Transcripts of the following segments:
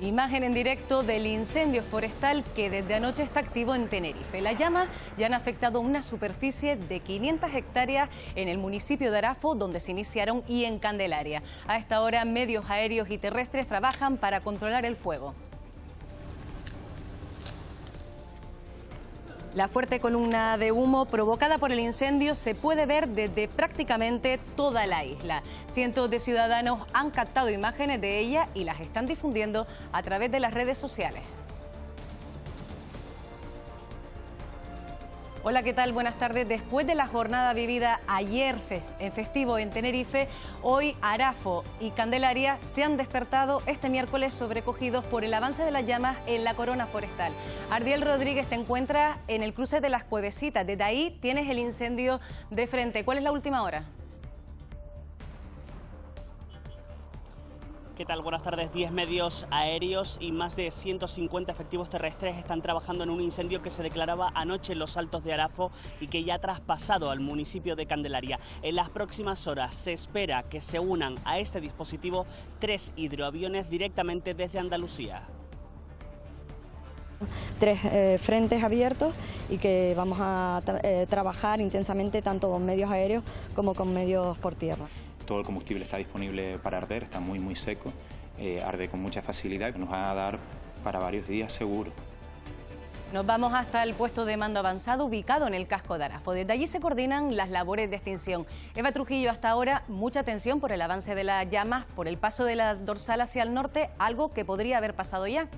Imagen en directo del incendio forestal que desde anoche está activo en Tenerife. La llama ya han afectado una superficie de 500 hectáreas en el municipio de Arafo, donde se iniciaron, y en Candelaria. A esta hora, medios aéreos y terrestres trabajan para controlar el fuego. La fuerte columna de humo provocada por el incendio se puede ver desde prácticamente toda la isla. Cientos de ciudadanos han captado imágenes de ella y las están difundiendo a través de las redes sociales. Hola, ¿qué tal? Buenas tardes. Después de la jornada vivida ayer en eh, festivo en Tenerife, hoy Arafo y Candelaria se han despertado este miércoles sobrecogidos por el avance de las llamas en la corona forestal. Ardiel Rodríguez te encuentra en el cruce de las cuevecitas. Desde ahí tienes el incendio de frente. ¿Cuál es la última hora? ¿Qué tal? Buenas tardes. 10 medios aéreos y más de 150 efectivos terrestres están trabajando en un incendio que se declaraba anoche en los Altos de Arafo y que ya ha traspasado al municipio de Candelaria. En las próximas horas se espera que se unan a este dispositivo tres hidroaviones directamente desde Andalucía. Tres eh, frentes abiertos y que vamos a eh, trabajar intensamente tanto con medios aéreos como con medios por tierra todo el combustible está disponible para arder, está muy muy seco, eh, arde con mucha facilidad, nos va a dar para varios días seguro. Nos vamos hasta el puesto de mando avanzado ubicado en el casco de Arafo. Desde allí se coordinan las labores de extinción. Eva Trujillo, hasta ahora, mucha atención por el avance de las llamas, por el paso de la dorsal hacia el norte, algo que podría haber pasado ya.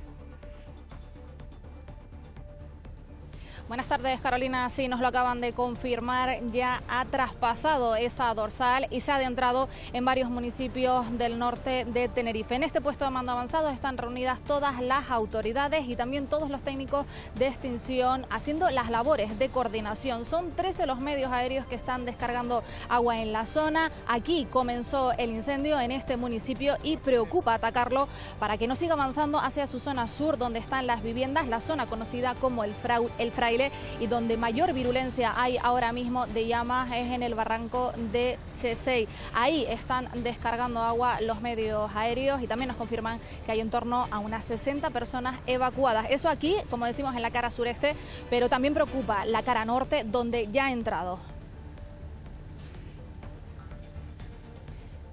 Buenas tardes, Carolina. Sí, nos lo acaban de confirmar. Ya ha traspasado esa dorsal y se ha adentrado en varios municipios del norte de Tenerife. En este puesto de mando avanzado están reunidas todas las autoridades y también todos los técnicos de extinción haciendo las labores de coordinación. Son 13 los medios aéreos que están descargando agua en la zona. Aquí comenzó el incendio en este municipio y preocupa atacarlo para que no siga avanzando hacia su zona sur donde están las viviendas, la zona conocida como el, el fraile y donde mayor virulencia hay ahora mismo de llamas es en el barranco de Chesey. Ahí están descargando agua los medios aéreos y también nos confirman que hay en torno a unas 60 personas evacuadas. Eso aquí, como decimos, en la cara sureste, pero también preocupa la cara norte donde ya ha entrado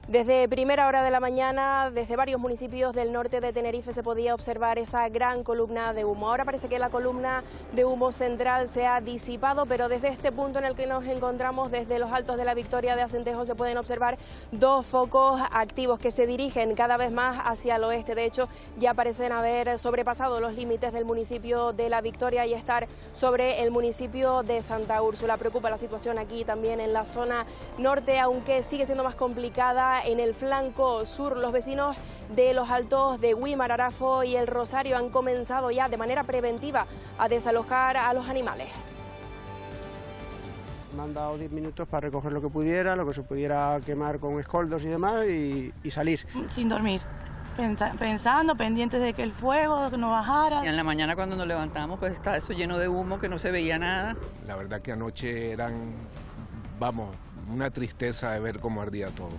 Desde primera hora de la mañana, desde varios municipios del norte de Tenerife se podía observar esa gran columna de humo. Ahora parece que la columna de humo central se ha disipado, pero desde este punto en el que nos encontramos, desde los altos de la Victoria de Acentejo, se pueden observar dos focos activos que se dirigen cada vez más hacia el oeste. De hecho, ya parecen haber sobrepasado los límites del municipio de la Victoria y estar sobre el municipio de Santa Úrsula. Preocupa la situación aquí también en la zona norte, aunque sigue siendo más complicada en el flanco sur, los vecinos de los altos de Guimar, y El Rosario han comenzado ya de manera preventiva a desalojar a los animales. Me han dado 10 minutos para recoger lo que pudiera, lo que se pudiera quemar con escoldos y demás y, salir. Sin dormir, pensando, pendientes de que el fuego no bajara. Y en la mañana cuando nos levantamos pues está eso lleno de humo que no se veía nada. La verdad que anoche eran, vamos, una tristeza de ver cómo ardía todo.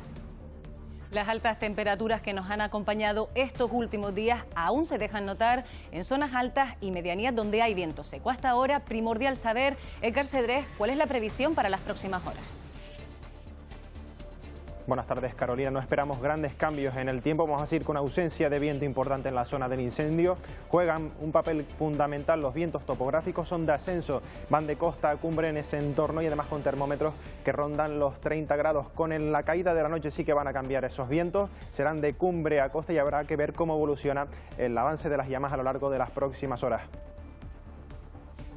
Las altas temperaturas que nos han acompañado estos últimos días aún se dejan notar en zonas altas y medianías donde hay viento seco. Hasta ahora, primordial saber, Edgar Cedrés, cuál es la previsión para las próximas horas. Buenas tardes, Carolina. No esperamos grandes cambios en el tiempo. Vamos a decir con ausencia de viento importante en la zona del incendio. Juegan un papel fundamental los vientos topográficos. Son de ascenso, van de costa a cumbre en ese entorno y además con termómetros que rondan los 30 grados. Con la caída de la noche sí que van a cambiar esos vientos. Serán de cumbre a costa y habrá que ver cómo evoluciona el avance de las llamas a lo largo de las próximas horas.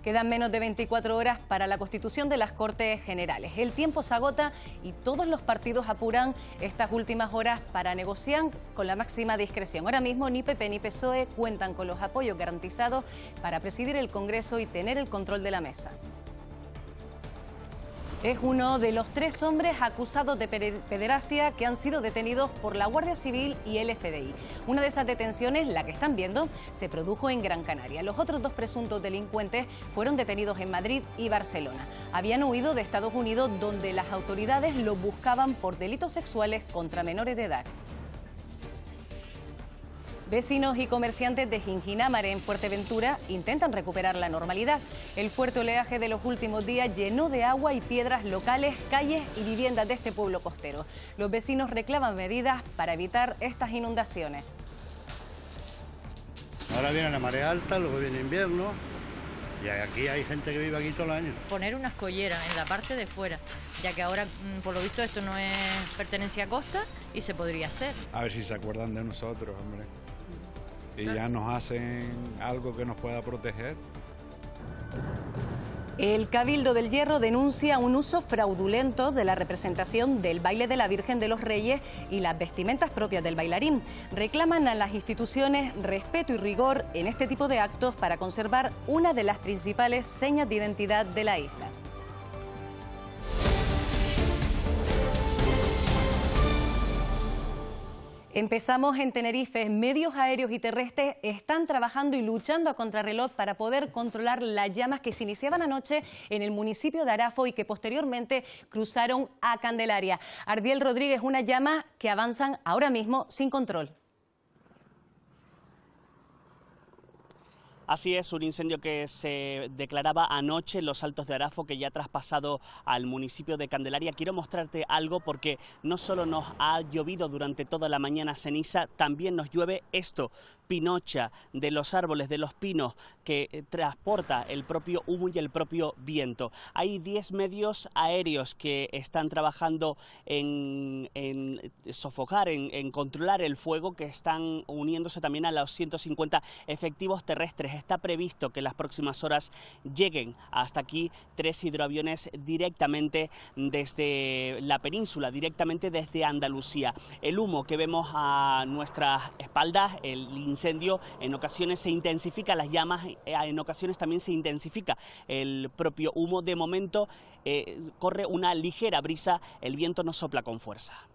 Quedan menos de 24 horas para la constitución de las Cortes Generales. El tiempo se agota y todos los partidos apuran estas últimas horas para negociar con la máxima discreción. Ahora mismo ni PP ni PSOE cuentan con los apoyos garantizados para presidir el Congreso y tener el control de la mesa. Es uno de los tres hombres acusados de pederastia que han sido detenidos por la Guardia Civil y el FBI. Una de esas detenciones, la que están viendo, se produjo en Gran Canaria. Los otros dos presuntos delincuentes fueron detenidos en Madrid y Barcelona. Habían huido de Estados Unidos donde las autoridades los buscaban por delitos sexuales contra menores de edad. Vecinos y comerciantes de Ginginámare, en Fuerteventura, intentan recuperar la normalidad. El fuerte oleaje de los últimos días llenó de agua y piedras locales, calles y viviendas de este pueblo costero. Los vecinos reclaman medidas para evitar estas inundaciones. Ahora viene la marea alta, luego viene invierno, y aquí hay gente que vive aquí todo el año. Poner unas colleras en la parte de fuera, ya que ahora, mm, por lo visto, esto no es pertenencia a costa y se podría hacer. A ver si se acuerdan de nosotros, hombre y ya nos hacen algo que nos pueda proteger. El Cabildo del Hierro denuncia un uso fraudulento de la representación del baile de la Virgen de los Reyes y las vestimentas propias del bailarín. Reclaman a las instituciones respeto y rigor en este tipo de actos para conservar una de las principales señas de identidad de la isla. Empezamos en Tenerife. Medios aéreos y terrestres están trabajando y luchando a contrarreloj para poder controlar las llamas que se iniciaban anoche en el municipio de Arafo y que posteriormente cruzaron a Candelaria. Ardiel Rodríguez, una llama que avanzan ahora mismo sin control. Así es, un incendio que se declaraba anoche en los Altos de Arafo, que ya ha traspasado al municipio de Candelaria. Quiero mostrarte algo porque no solo nos ha llovido durante toda la mañana ceniza, también nos llueve esto, pinocha de los árboles, de los pinos, que eh, transporta el propio humo y el propio viento. Hay 10 medios aéreos que están trabajando en, sofocar, en, en controlar el fuego, que están uniéndose también a los 150 efectivos terrestres está previsto que en las próximas horas lleguen hasta aquí tres hidroaviones directamente desde la península, directamente desde Andalucía. El humo que vemos a nuestras espaldas, el incendio, en ocasiones se intensifica las llamas, eh, en ocasiones también se intensifica el propio humo. De momento eh, corre una ligera brisa, el viento no sopla con fuerza.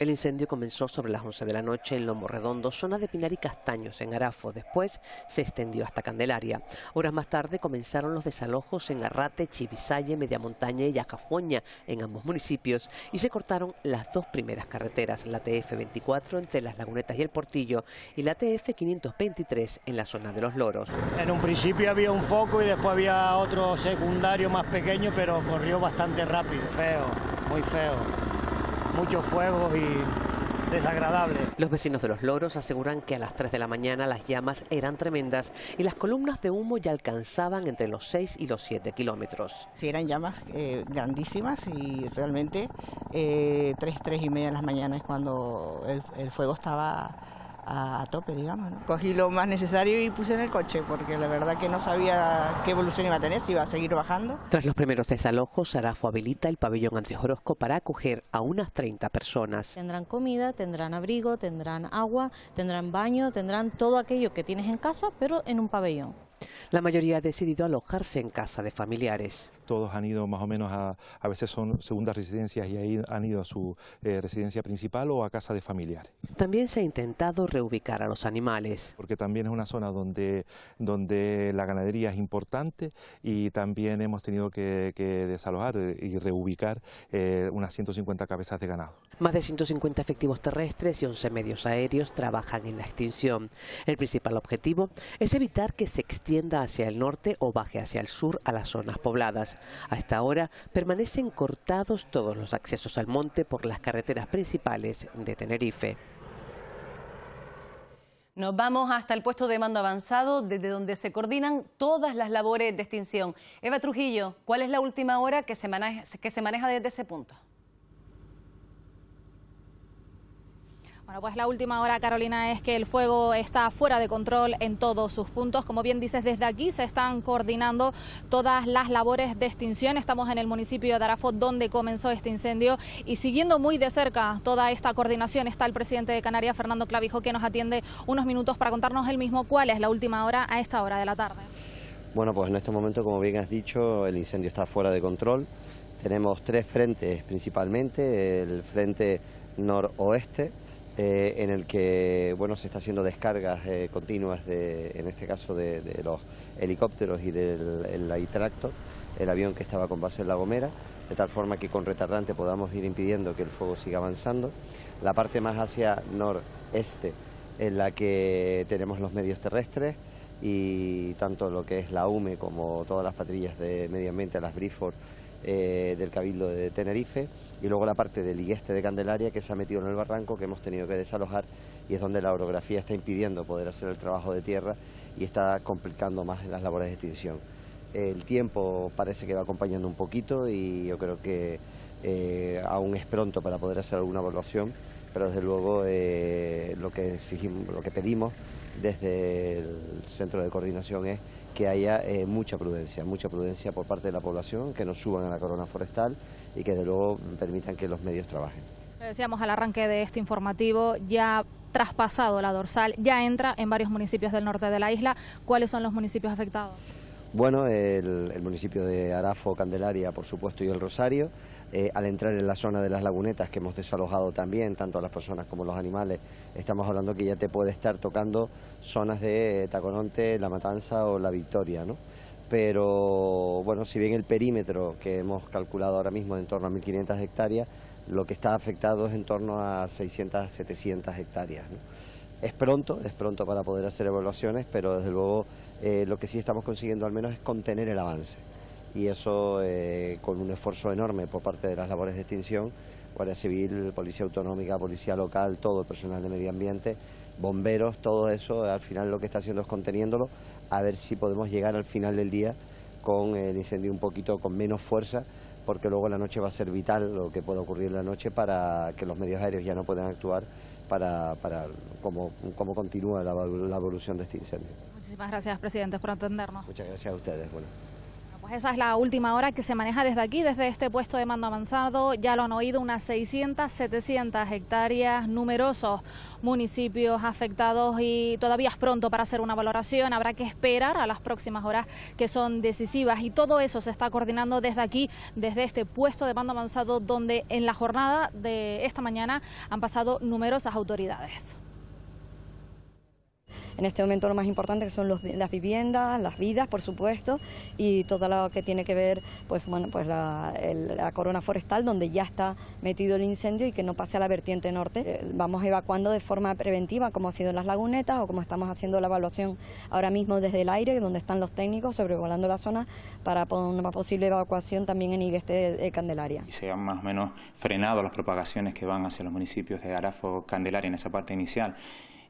El incendio comenzó sobre las 11 de la noche en Lomo Redondo, zona de Pinar y Castaños, en Arafo. Después se extendió hasta Candelaria. Horas más tarde comenzaron los desalojos en Arrate, Chivisaye, Mediamontaña y Yajafoña en ambos municipios, y se cortaron las dos primeras carreteras, la TF-24 entre las Lagunetas y el Portillo y la TF-523 en la zona de Los Loros. En un principio había un foco y después había otro secundario más pequeño, pero corrió bastante rápido, feo, muy feo muchos fuegos y desagradable. Los vecinos de Los Loros aseguran que a las 3 de la mañana las llamas eran tremendas y las columnas de humo ya alcanzaban entre los 6 y los 7 kilómetros. Sí, eran llamas eh, grandísimas y realmente 3, eh, 3 y media de la mañana es cuando el fuego estaba a, tope, digamos. Cogí lo más necesario y puse en el coche, porque la verdad que no sabía qué evolución iba a tener, si iba a seguir bajando. Tras los primeros desalojos, Sarafo habilita el pabellón Andrés Orozco para acoger a unas 30 personas. Tendrán comida, tendrán abrigo, tendrán agua, tendrán baño, tendrán todo aquello que tienes en casa, pero en un pabellón. La mayoría ha decidido alojarse en casa de familiares. Todos han ido más o menos a, a veces son segundas residencias y ahí han ido a su eh, residencia principal o a casa de familiares. También se ha intentado reubicar a los animales. Porque también es una zona donde, donde la ganadería es importante y también hemos tenido que, desalojar eh, y reubicar eh, unas 150 cabezas de ganado. Más de 150 efectivos terrestres y 11 medios aéreos trabajan en la extinción. El principal objetivo es evitar que se extienda hacia el norte o baje hacia el sur a las zonas pobladas. Hasta ahora permanecen cortados todos los accesos al monte por las carreteras principales de Tenerife. Nos vamos hasta el puesto de mando avanzado, desde donde se coordinan todas las labores de extinción. Eva Trujillo, ¿cuál es la última hora que se maneja desde ese punto? Bueno, pues la última hora, Carolina, es que el fuego está fuera de control en todos sus puntos. Como bien dices, desde aquí se están coordinando todas las labores de extinción. Estamos en el municipio de Arafo, donde comenzó este incendio. Y siguiendo muy de cerca toda esta coordinación está el presidente de Canarias, Fernando Clavijo, que nos atiende unos minutos para contarnos él mismo cuál es la última hora a esta hora de la tarde. Bueno, pues en este momento, como bien has dicho, el incendio está fuera de control. Tenemos tres frentes principalmente, el frente noroeste, eh, en el que bueno, se está haciendo descargas eh, continuas, de, en este caso de, los helicópteros y del el, el el avión que estaba con base en La Gomera, de tal forma que con retardante podamos ir impidiendo que el fuego siga avanzando. La parte más hacia noreste, en la que tenemos los medios terrestres, y tanto lo que es la UME como todas las patrillas de medio ambiente, las BRIFOR eh, del Cabildo de Tenerife, y luego la parte del Igueste de Candelaria que se ha metido en el barranco que hemos tenido que desalojar y es donde la orografía está impidiendo poder hacer el trabajo de tierra y está complicando más las labores de extinción. El tiempo parece que va acompañando un poquito y yo creo que eh, aún es pronto para poder hacer alguna evaluación, pero desde luego eh, lo, que exigimos, lo que pedimos desde el centro de coordinación es que haya eh, mucha prudencia, mucha prudencia por parte de la población, que no suban a la corona forestal y que desde luego permitan que los medios trabajen. decíamos al arranque de este informativo, ya traspasado la dorsal, ya entra en varios municipios del norte de la isla. ¿Cuáles son los municipios afectados? Bueno, el, municipio de Arafo, Candelaria, por supuesto, y el Rosario. Eh, al entrar en la zona de las lagunetas que hemos desalojado también, tanto a las personas como los animales, estamos hablando que ya te puede estar tocando zonas de Tacononte, La Matanza o La Victoria, ¿no? pero bueno, si bien el perímetro que hemos calculado ahora mismo en torno a 1.500 hectáreas, lo que está afectado es en torno a 600, 700 hectáreas. Es pronto, es pronto para poder hacer evaluaciones, pero desde luego eh, lo que sí estamos consiguiendo al menos es contener el avance. Y eso eh, con un esfuerzo enorme por parte de las labores de extinción, Guardia Civil, Policía Autonómica, Policía Local, todo el personal de medio ambiente, bomberos, todo eso, al final lo que está haciendo es conteniéndolo a ver si podemos llegar al final del día con el incendio un poquito con menos fuerza, porque luego la noche va a ser vital lo que pueda ocurrir en la noche para que los medios aéreos ya no puedan actuar para, cómo, continúa la, evolución de este incendio. Muchísimas gracias, presidente, por atendernos. Muchas gracias a ustedes. Pues esa es la última hora que se maneja desde aquí, desde este puesto de mando avanzado. Ya lo han oído unas 600, 700 hectáreas, numerosos municipios afectados y todavía es pronto para hacer una valoración. Habrá que esperar a las próximas horas que son decisivas y todo eso se está coordinando desde aquí, desde este puesto de mando avanzado donde en la jornada de esta mañana han pasado numerosas autoridades en este momento lo más importante que son las viviendas, las vidas, por supuesto, y todo lo que tiene que ver pues, pues la, corona forestal, donde ya está metido el incendio y que no pase a la vertiente norte. Eh, vamos evacuando de forma preventiva, como ha sido en las lagunetas o como estamos haciendo la evaluación ahora mismo desde el aire, donde están los técnicos sobrevolando la zona para una posible evacuación también en Igueste de Candelaria. Y se han más o menos frenado las propagaciones que van hacia los municipios de Garafo, Candelaria en esa parte inicial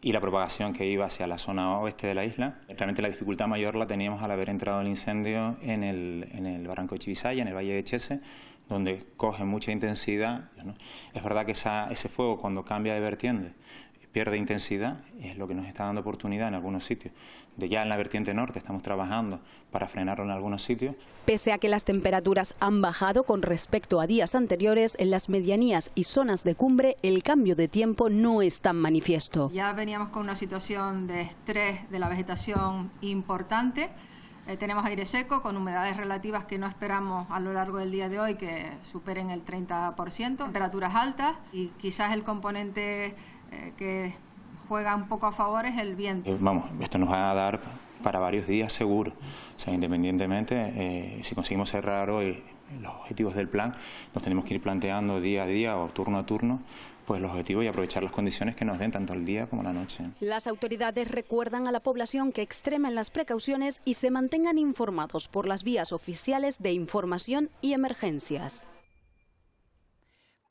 y la propagación que iba hacia la zona oeste de la isla. Realmente la dificultad mayor la teníamos al haber entrado el incendio en el, barranco de Chivisaya, en el valle de Chese, donde coge mucha intensidad. Es verdad que ese fuego cuando cambia de vertiente pierde intensidad es lo que nos está dando oportunidad en algunos sitios. De ya en la vertiente norte estamos trabajando para frenarlo en algunos sitios. Pese a que las temperaturas han bajado con respecto a días anteriores, en las medianías y zonas de cumbre el cambio de tiempo no es tan manifiesto. Ya veníamos con una situación de estrés de la vegetación importante. Eh, tenemos aire seco con humedades relativas que no esperamos a lo largo del día de hoy que superen el 30%, temperaturas altas y quizás el componente eh, que juega un poco a favor es el viento. Eh, vamos, esto nos va a dar para varios días seguro. O sea, independientemente, eh, si conseguimos cerrar hoy los objetivos del plan, nos tenemos que ir planteando día a día o turno a turno pues los objetivos y aprovechar las condiciones que nos den tanto el día como la noche. Las autoridades recuerdan a la población que extremen las precauciones y se mantengan informados por las vías oficiales de información y emergencias.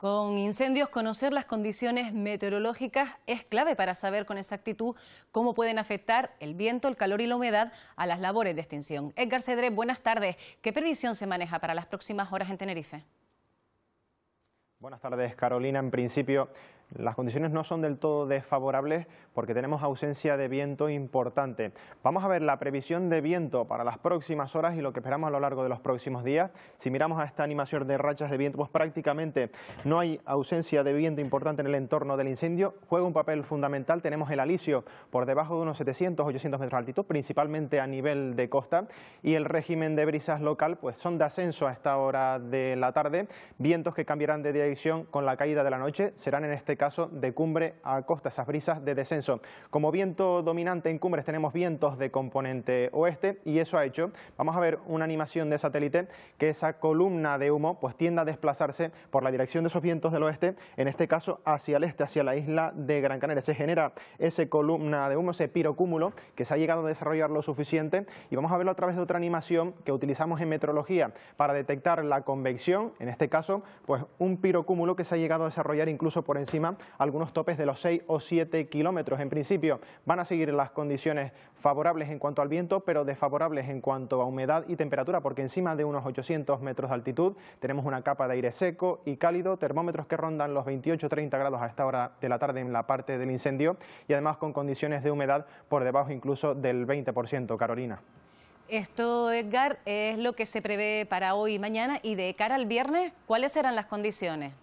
Con incendios, conocer las condiciones meteorológicas es clave para saber con exactitud cómo pueden afectar el viento, el calor y la humedad a las labores de extinción. Edgar Cedré, buenas tardes. ¿Qué previsión se maneja para las próximas horas en Tenerife? Buenas tardes, Carolina. En principio, las condiciones no son del todo desfavorables porque tenemos ausencia de viento importante. Vamos a ver la previsión de viento para las próximas horas y lo que esperamos a lo largo de los próximos días. Si miramos a esta animación de rachas de viento, pues prácticamente no hay ausencia de viento importante en el entorno del incendio. Juega un papel fundamental. Tenemos el alisio por debajo de unos 700, 800 metros de altitud, principalmente a nivel de costa. Y el régimen de brisas local, pues son de ascenso a esta hora de la tarde. Vientos que cambiarán de dirección con la caída de la noche. Serán en este caso caso de cumbre a costa, esas brisas de descenso. Como viento dominante en cumbres tenemos vientos de componente oeste y eso ha hecho, vamos a ver una animación de satélite, que esa columna de humo pues tienda a desplazarse por la dirección de esos vientos del oeste, en este caso hacia el este, hacia la isla de Gran Canaria. Se genera esa columna de humo, ese pirocúmulo, que se ha llegado a desarrollar lo suficiente y vamos a verlo a través de otra animación que utilizamos en metrología para detectar la convección, en este caso, pues un pirocúmulo que se ha llegado a desarrollar incluso por encima algunos topes de los 6 o 7 kilómetros. En principio van a seguir las condiciones favorables en cuanto al viento, pero desfavorables en cuanto a humedad y temperatura, porque encima de unos 800 metros de altitud tenemos una capa de aire seco y cálido, termómetros que rondan los 28-30 grados a esta hora de la tarde en la parte del incendio y además con condiciones de humedad por debajo incluso del 20%, Carolina. Esto, Edgar, es lo que se prevé para hoy y mañana y de cara al viernes, ¿cuáles serán las condiciones?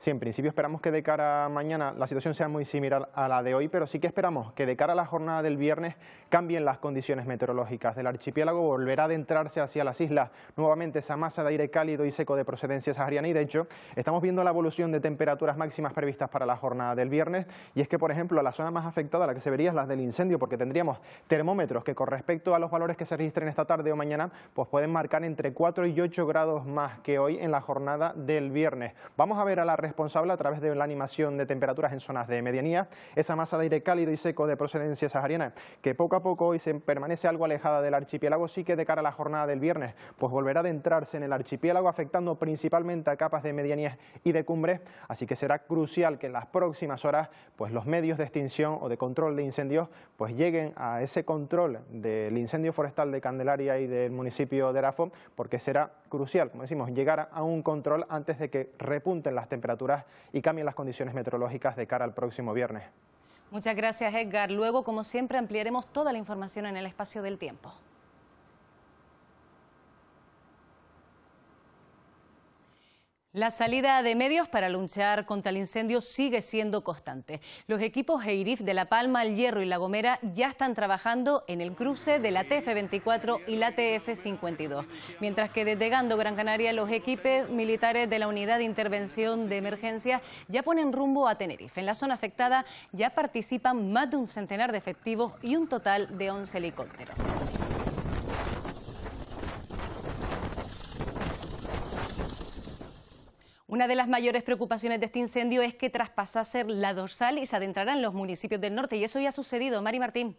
Sí, en principio esperamos que de cara a mañana la situación sea muy similar a la de hoy, pero sí que esperamos que de cara a la jornada del viernes cambien las condiciones meteorológicas. El archipiélago volverá a adentrarse hacia las islas nuevamente esa masa de aire cálido y seco de procedencia sahariana y de hecho estamos viendo la evolución de temperaturas máximas previstas para la jornada del viernes y es que por ejemplo la zona más afectada, a la que se vería es la del incendio porque tendríamos termómetros que con respecto a los valores que se registren esta tarde o mañana pues pueden marcar entre 4 y 8 grados más que hoy en la jornada del viernes. Vamos a ver a la responsable a través de la animación de temperaturas en zonas de medianía, esa masa de aire cálido y seco de procedencia sahariana que poco a poco hoy se permanece algo alejada del archipiélago, sí que de cara a la jornada del viernes, pues volverá a adentrarse en el archipiélago afectando principalmente a capas de medianías y de cumbres, así que será crucial que en las próximas horas pues los medios de extinción o de control de incendios pues lleguen a ese control del incendio forestal de Candelaria y del municipio de Arafo, porque será crucial, como decimos, llegar a un control antes de que repunten las temperaturas y cambien las condiciones meteorológicas de cara al próximo viernes. Muchas gracias, Edgar. Luego, como siempre, ampliaremos toda la información en el espacio del tiempo. La salida de medios para luchar contra el incendio sigue siendo constante. Los equipos EIRIF de La Palma, El Hierro y La Gomera ya están trabajando en el cruce de la TF-24 y la TF-52, mientras que desde Gando, Gran Canaria, los equipos militares de la Unidad de Intervención de Emergencia ya ponen rumbo a Tenerife. En la zona afectada ya participan más de un centenar de efectivos y un total de 11 helicópteros. Una de las mayores preocupaciones de este incendio es que traspasase la dorsal y se adentrarán los municipios del norte. Y eso ya ha sucedido. Mari Martín.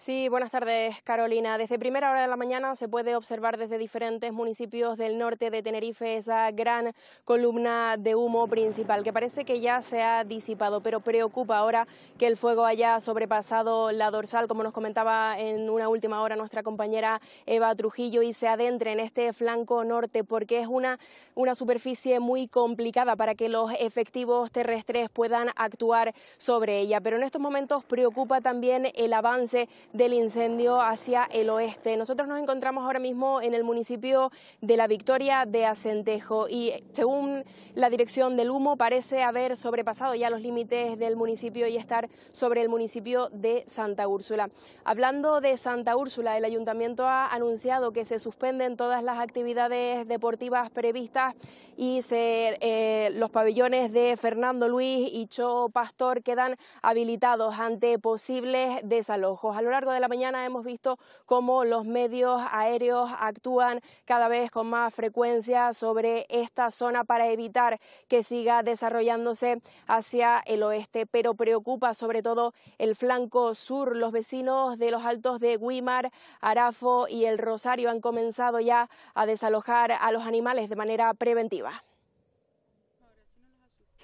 Sí, buenas tardes, Carolina. Desde primera hora de la mañana se puede observar desde diferentes municipios del norte de Tenerife esa gran columna de humo principal que parece que ya se ha disipado, pero preocupa ahora que el fuego haya sobrepasado la dorsal, como nos comentaba en una última hora nuestra compañera Eva Trujillo, y se adentre en este flanco norte porque es una, una superficie muy complicada para que los efectivos terrestres puedan actuar sobre ella. Pero en estos momentos preocupa también el avance del incendio hacia el oeste. Nosotros nos encontramos ahora mismo en el municipio de La Victoria de Acentejo y según la dirección del humo parece haber sobrepasado ya los límites del municipio y estar sobre el municipio de Santa Úrsula. Hablando de Santa Úrsula, el ayuntamiento ha anunciado que se suspenden todas las actividades deportivas previstas y se, eh, los pabellones de Fernando Luis y Cho Pastor quedan habilitados ante posibles desalojos. A largo de la mañana hemos visto cómo los medios aéreos actúan cada vez con más frecuencia sobre esta zona para evitar que siga desarrollándose hacia el oeste, pero preocupa sobre todo el flanco sur. Los vecinos de los altos de Guimar, Arafo y El Rosario han comenzado ya a desalojar a los animales de manera preventiva.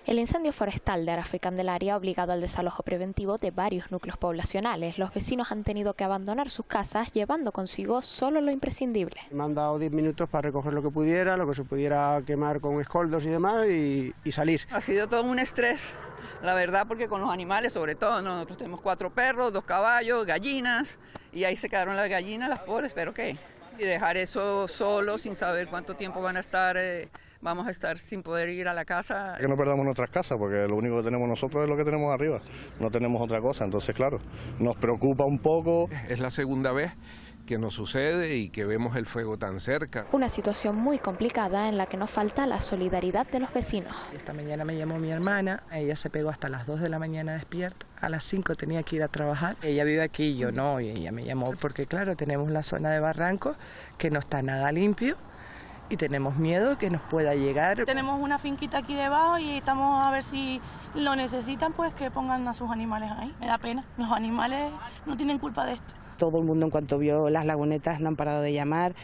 El incendio forestal de y Candelaria ha obligado al desalojo preventivo de varios núcleos poblacionales. Los vecinos han tenido que abandonar sus casas llevando consigo solo lo imprescindible. Me han dado 10 minutos para recoger lo que pudiera, lo que se pudiera quemar con escoldos y demás y, salir. Ha sido todo un estrés, la verdad, porque con los animales sobre todo, nosotros tenemos cuatro perros, dos caballos, gallinas y ahí se quedaron las gallinas, las pobres, pero ¿qué? Y dejar eso solo sin saber cuánto tiempo van a estar, eh, vamos a estar sin poder ir a la casa. Que no perdamos nuestras casas, porque lo único que tenemos nosotros es lo que tenemos arriba, no tenemos otra cosa, entonces claro, nos preocupa un poco. Es la segunda vez que nos sucede y que vemos el fuego tan cerca. Una situación muy complicada en la que nos falta la solidaridad de los vecinos. Esta mañana me llamó mi hermana, ella se pegó hasta las 2 de la mañana despierta, a las 5 tenía que ir a trabajar, ella vive aquí, y yo no, y ella me llamó porque claro, tenemos la zona de Barranco que no está nada limpio y tenemos miedo que nos pueda llegar. Tenemos una finquita aquí debajo y estamos a ver si lo necesitan, pues que pongan a sus animales ahí. Me da pena, los animales no tienen culpa de esto. Todo el mundo en cuanto vio las lagunetas no han parado de llamar.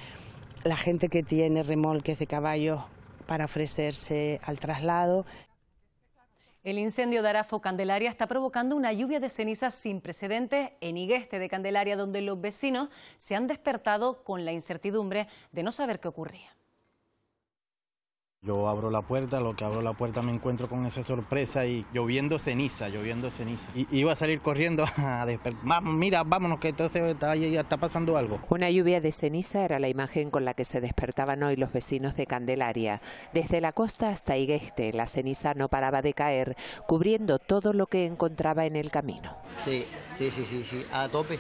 La gente que tiene remolques de caballos para ofrecerse al traslado. El incendio de Arafo Candelaria está provocando una lluvia de cenizas sin precedentes en Igueste de Candelaria, donde los vecinos se han despertado con la incertidumbre de no saber qué ocurría. Yo abro la puerta, lo que abro la puerta me encuentro con esa sorpresa y lloviendo ceniza, lloviendo ceniza. Y iba a salir corriendo a despertar. mira, vámonos, que entonces está, ya está pasando algo. Una lluvia de ceniza era la imagen con la que se despertaban hoy los vecinos de Candelaria. Desde la costa hasta Igueste, la ceniza no paraba de caer, cubriendo todo lo que encontraba en el camino. Sí, sí, sí, sí, a tope.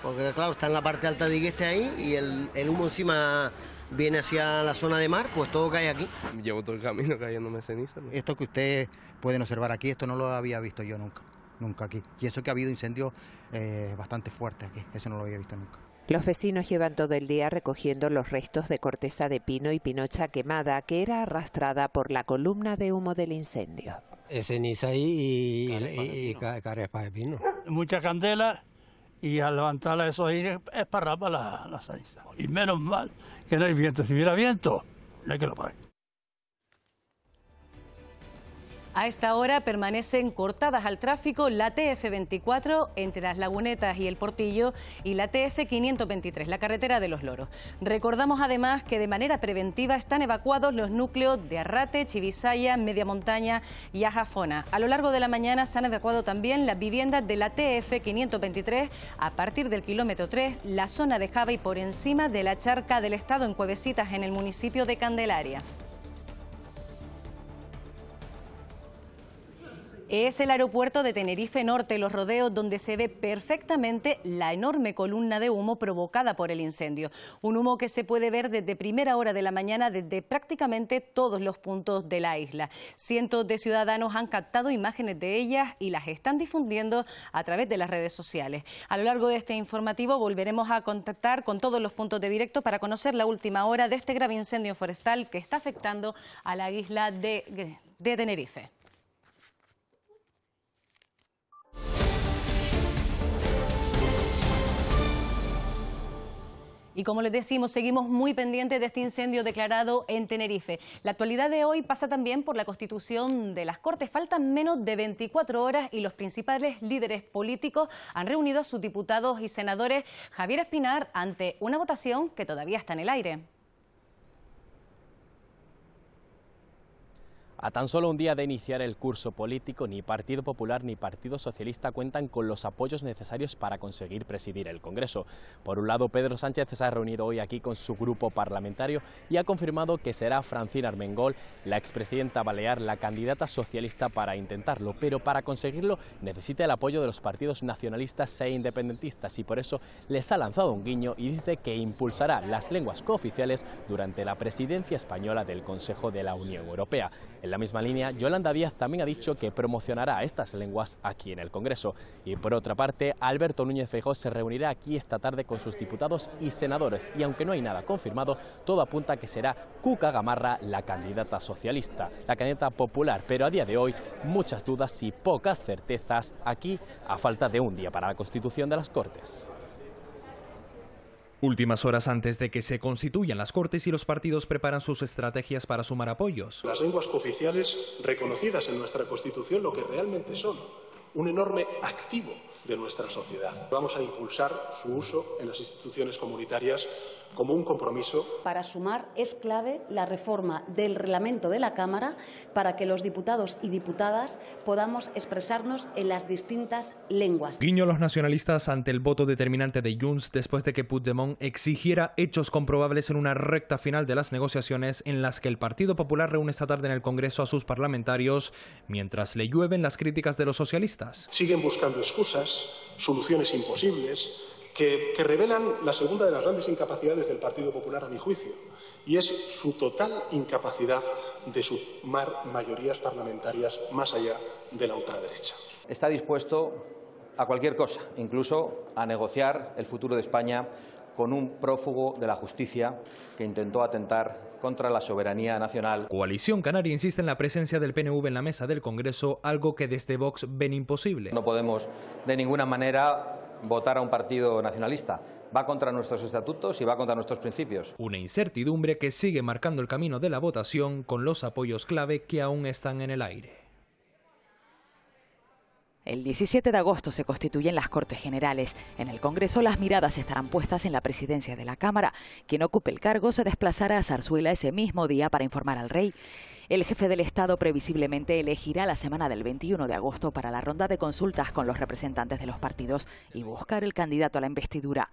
Porque claro, está en la parte alta de Igueste ahí y el humo encima viene hacia la zona de mar, pues todo cae aquí. Llevo todo el camino cayéndome ceniza. Esto que ustedes pueden observar aquí, esto no lo había visto yo nunca, nunca aquí. Y eso que ha habido incendios eh, bastante fuertes aquí, eso no lo había visto nunca. Los vecinos llevan todo el día recogiendo los restos de corteza de pino y pinocha quemada que era arrastrada por la columna de humo del incendio. Es ceniza y, y, de pino. Muchas candelas y al levantar eso es para la, la ceniza. Y menos mal que no hay viento. Si hubiera viento, no hay que lo pague. A esta hora permanecen cortadas al tráfico la TF24 entre las Lagunetas y el Portillo y la TF523, la carretera de los Loros. Recordamos además que de manera preventiva están evacuados los núcleos de Arrate, Chivisaya, Media Montaña y Ajafona. A lo largo de la mañana se han evacuado también las viviendas de la TF523 a partir del kilómetro 3, la zona de Java y por encima de la charca del Estado en Cuevecitas en el municipio de Candelaria. Es el aeropuerto de Tenerife Norte, Los Rodeos, donde se ve perfectamente la enorme columna de humo provocada por el incendio. Un humo que se puede ver desde primera hora de la mañana desde prácticamente todos los puntos de la isla. Cientos de ciudadanos han captado imágenes de ellas y las están difundiendo a través de las redes sociales. A lo largo de este informativo volveremos a contactar con todos los puntos de directo para conocer la última hora de este grave incendio forestal que está afectando a la isla de, Tenerife. Y como les decimos, seguimos muy pendientes de este incendio declarado en Tenerife. La actualidad de hoy pasa también por la constitución de las Cortes. Faltan menos de 24 horas y los principales líderes políticos han reunido a sus diputados y senadores Javier Espinar ante una votación que todavía está en el aire. A tan solo un día de iniciar el curso político, ni Partido Popular ni Partido Socialista cuentan con los apoyos necesarios para conseguir presidir el Congreso. Por un lado, Pedro Sánchez se ha reunido hoy aquí con su grupo parlamentario y ha confirmado que será Francina Armengol, la expresidenta balear, la candidata socialista para intentarlo, pero para conseguirlo necesita el apoyo de los partidos nacionalistas e independentistas y por eso les ha lanzado un guiño y dice que impulsará las lenguas cooficiales durante la presidencia española del Consejo de la Unión Europea. En la misma línea, Yolanda Díaz también ha dicho que promocionará estas lenguas aquí en el Congreso. Y por otra parte, Alberto Núñez Feijóo se reunirá aquí esta tarde con sus diputados y senadores. Y aunque no hay nada confirmado, todo apunta a que será Cuca Gamarra la candidata socialista, la candidata popular. Pero a día de hoy, muchas dudas y pocas certezas aquí, a falta de un día para la constitución de las Cortes. Últimas horas antes de que se constituyan las Cortes y los partidos preparan sus estrategias para sumar apoyos. Las lenguas cooficiales reconocidas en nuestra Constitución lo que realmente son, un enorme activo de nuestra sociedad. Vamos a impulsar su uso en las instituciones comunitarias como un compromiso. Para sumar es clave la reforma del reglamento de la Cámara para que los diputados y diputadas podamos expresarnos en las distintas lenguas. Guiño a los nacionalistas ante el voto determinante de Junts después de que Puigdemont exigiera hechos comprobables en una recta final de las negociaciones en las que el Partido Popular reúne esta tarde en el Congreso a sus parlamentarios mientras le llueven las críticas de los socialistas. Siguen buscando excusas, soluciones imposibles, que, revelan la segunda de las grandes incapacidades del Partido Popular, a mi juicio, y es su total incapacidad de sumar mayorías parlamentarias más allá de la ultraderecha. Está dispuesto a cualquier cosa, incluso a negociar el futuro de España con un prófugo de la justicia que intentó atentar contra la soberanía nacional. Coalición Canaria insiste en la presencia del PNV en la mesa del Congreso, algo que desde Vox ven imposible. No podemos de ninguna manera votar a un partido nacionalista. Va contra nuestros estatutos y va contra nuestros principios. Una incertidumbre que sigue marcando el camino de la votación con los apoyos clave que aún están en el aire. El 17 de agosto se constituyen las Cortes Generales. En el Congreso las miradas estarán puestas en la presidencia de la Cámara. Quien ocupe el cargo se desplazará a Zarzuela ese mismo día para informar al rey. El jefe del Estado previsiblemente elegirá la semana del 21 de agosto para la ronda de consultas con los representantes de los partidos y buscar el candidato a la investidura.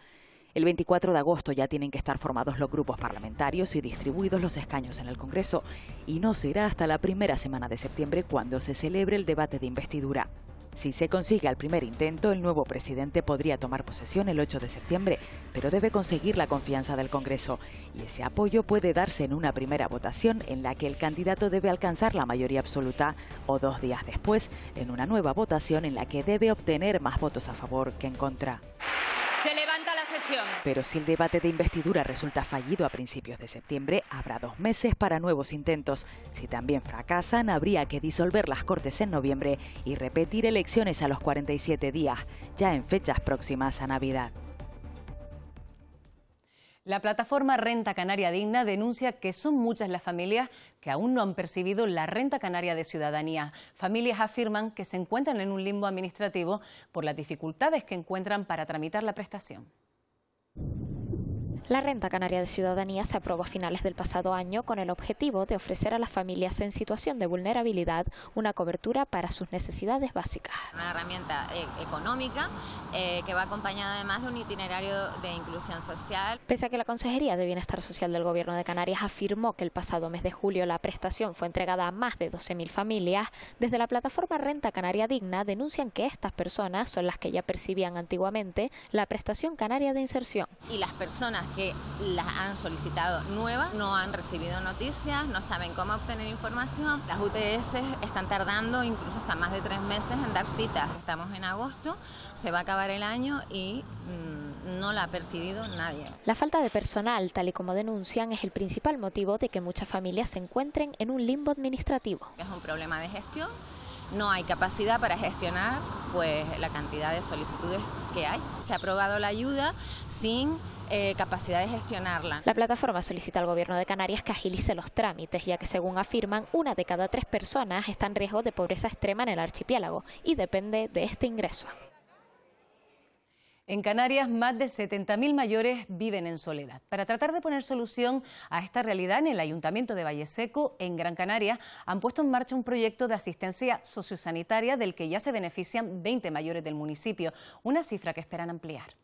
El 24 de agosto ya tienen que estar formados los grupos parlamentarios y distribuidos los escaños en el Congreso, y no será hasta la primera semana de septiembre cuando se celebre el debate de investidura. Si se consigue al primer intento, el nuevo presidente podría tomar posesión el 8 de septiembre, pero debe conseguir la confianza del Congreso. Y ese apoyo puede darse en una primera votación en la que el candidato debe alcanzar la mayoría absoluta o dos días después en una nueva votación en la que debe obtener más votos a favor que en contra. Se levanta la sesión. Pero si el debate de investidura resulta fallido a principios de septiembre, habrá dos meses para nuevos intentos. Si también fracasan, habría que disolver las Cortes en noviembre y repetir elecciones a los 47 días, ya en fechas próximas a Navidad. La plataforma Renta Canaria Digna denuncia que son muchas las familias que aún no han percibido la renta canaria de ciudadanía. Familias afirman que se encuentran en un limbo administrativo por las dificultades que encuentran para tramitar la prestación. La renta canaria de ciudadanía se aprobó a finales del pasado año con el objetivo de ofrecer a las familias en situación de vulnerabilidad una cobertura para sus necesidades básicas. Una herramienta eh, económica eh, que va acompañada además de un itinerario de inclusión social. Pese a que la Consejería de Bienestar Social del Gobierno de Canarias afirmó que el pasado mes de julio la prestación fue entregada a más de 12.000 familias, desde la plataforma Renta Canaria Digna denuncian que estas personas son las que ya percibían antiguamente la prestación canaria de inserción. Y las personas que las han solicitado nuevas, no han recibido noticias, no saben cómo obtener información. Las UTS están tardando incluso hasta más de tres meses en dar citas. Estamos en agosto, se va a acabar el año y mm, no la ha percibido nadie. La falta de personal, tal y como denuncian, es el principal motivo de que muchas familias se encuentren en un limbo administrativo. Es un problema de gestión no hay capacidad para gestionar pues la cantidad de solicitudes que hay. Se ha aprobado la ayuda sin eh, capacidad de gestionarla. La plataforma solicita al gobierno de Canarias que agilice los trámites, ya que según afirman, una de cada tres personas está en riesgo de pobreza extrema en el archipiélago y depende de este ingreso. En Canarias, más de 70.000 mayores viven en soledad. Para tratar de poner solución a esta realidad, en el Ayuntamiento de Valleseco, en Gran Canaria, han puesto en marcha un proyecto de asistencia sociosanitaria del que ya se benefician 20 mayores del municipio, una cifra que esperan ampliar.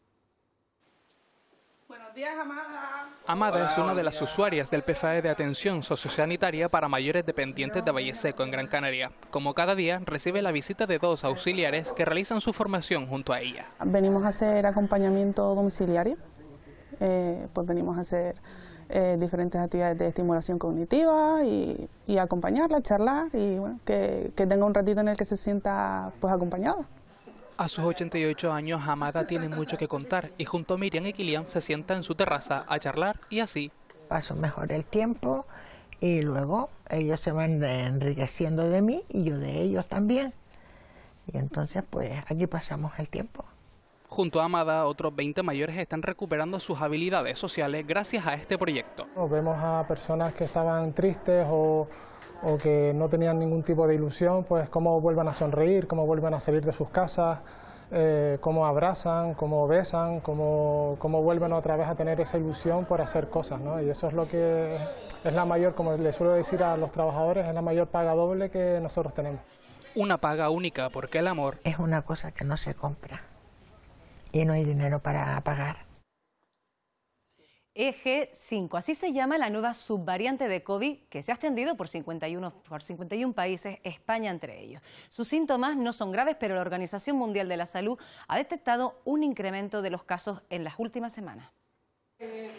Buenos días, Amada. Amada es una de las usuarias del PFAE de atención sociosanitaria para mayores dependientes de Valle Seco en Gran Canaria. Como cada día, recibe la visita de dos auxiliares que realizan su formación junto a ella. Venimos a hacer acompañamiento domiciliario, eh, pues venimos a hacer eh, diferentes actividades de estimulación cognitiva y, acompañarla, charlar y que, tenga un ratito en el que se sienta pues acompañada. A sus 88 años, Amada tiene mucho que contar y junto a Miriam y Kilian se sienta en su terraza a charlar y así. Paso mejor el tiempo y luego ellos se van enriqueciendo de mí y yo de ellos también. Y entonces, pues aquí pasamos el tiempo. Junto a Amada, otros 20 mayores están recuperando sus habilidades sociales gracias a este proyecto. Nos vemos a personas que estaban tristes o o que no tenían ningún tipo de ilusión, pues cómo vuelvan a sonreír, cómo vuelvan a salir de sus casas, eh, cómo abrazan, cómo besan, cómo, cómo, vuelven otra vez a tener esa ilusión por hacer cosas, ¿no? Y eso es lo que es la mayor, como les suelo decir a los trabajadores, es la mayor paga doble que nosotros tenemos. Una paga única, porque el amor... Es una cosa que no se compra y no hay dinero para pagar. EG5. Así se llama la nueva subvariante de COVID que se ha extendido por 51, por países, España entre ellos. Sus síntomas no son graves, pero la Organización Mundial de la Salud ha detectado un incremento de los casos en las últimas semanas. Eh,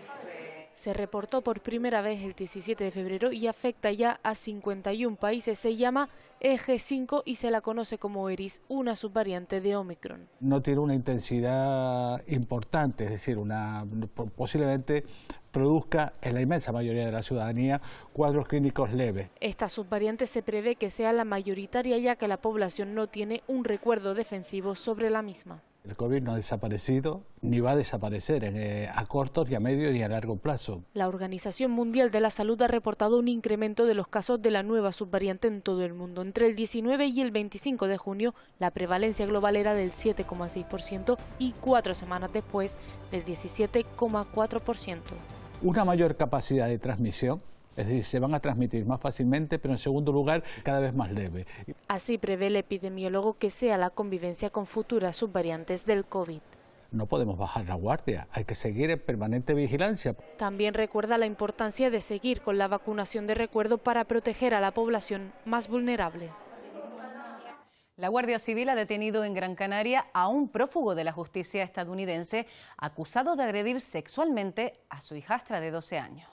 se reportó por primera vez el 17 de febrero y afecta ya a 51 países. Se llama eg 5 y se la conoce como ERIS, una subvariante de Omicron. No tiene una intensidad importante, es decir, una, posiblemente produzca en la inmensa mayoría de la ciudadanía cuadros clínicos leves. Esta subvariante se prevé que sea la mayoritaria ya que la población no tiene un recuerdo defensivo sobre la misma. El COVID no ha desaparecido ni va a desaparecer eh, a corto y a medio y a largo plazo. La Organización Mundial de la Salud ha reportado un incremento de los casos de la nueva subvariante en todo el mundo. Entre el 19 y el 25 de junio, la prevalencia global era del 7,6% y cuatro semanas después del 17,4%. Una mayor capacidad de transmisión es decir, se van a transmitir más fácilmente, pero en segundo lugar, cada vez más leve. Así prevé el epidemiólogo que sea la convivencia con futuras subvariantes del COVID no podemos bajar la guardia, hay que seguir en permanente vigilancia. También recuerda la importancia de seguir con la vacunación de recuerdo para proteger a la población más vulnerable. La Guardia Civil ha detenido en Gran Canaria a un prófugo de la justicia estadounidense acusado de agredir sexualmente a su hijastra de 12 años.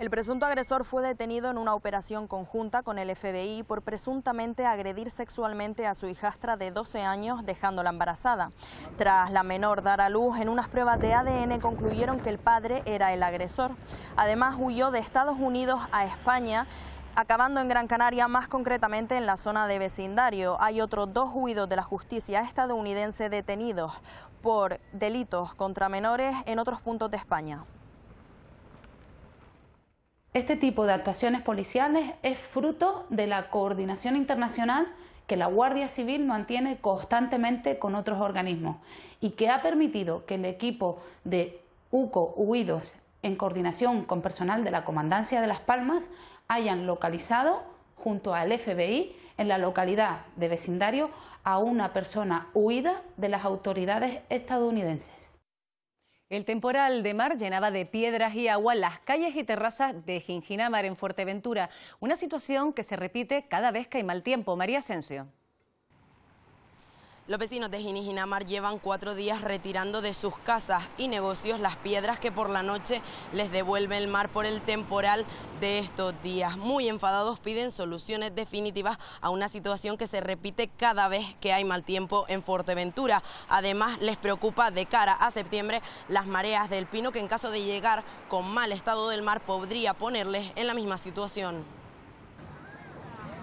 El presunto agresor fue detenido en una operación conjunta con el FBI por presuntamente agredir sexualmente a su hijastra de 12 años, dejándola embarazada. Tras la menor dar a luz, en unas pruebas de ADN concluyeron que el padre era el agresor. Además, huyó de Estados Unidos a España acabando en Gran Canaria, más concretamente en la zona de vecindario. Hay otros dos huidos de la justicia estadounidense detenidos por delitos contra menores en otros puntos de España. Este tipo de actuaciones policiales es fruto de la coordinación internacional que la Guardia Civil mantiene constantemente con otros organismos y que ha permitido que el equipo de UCO Huidos, en coordinación con personal de la Comandancia de Las Palmas, hayan localizado junto al FBI en la localidad de vecindario a una persona huida de las autoridades estadounidenses. El temporal de mar llenaba de piedras y agua las calles y terrazas de Ginginamar en Fuerteventura, una situación que se repite cada vez que hay mal tiempo. María Asensio. Los vecinos de Ginijinamar llevan cuatro días retirando de sus casas y negocios las piedras que por la noche les devuelve el mar por el temporal de estos días. Muy enfadados piden soluciones definitivas a una situación que se repite cada vez que hay mal tiempo en Fuerteventura. Además, les preocupa de cara a septiembre las mareas del pino que en caso de llegar con mal estado del mar podría ponerles en la misma situación.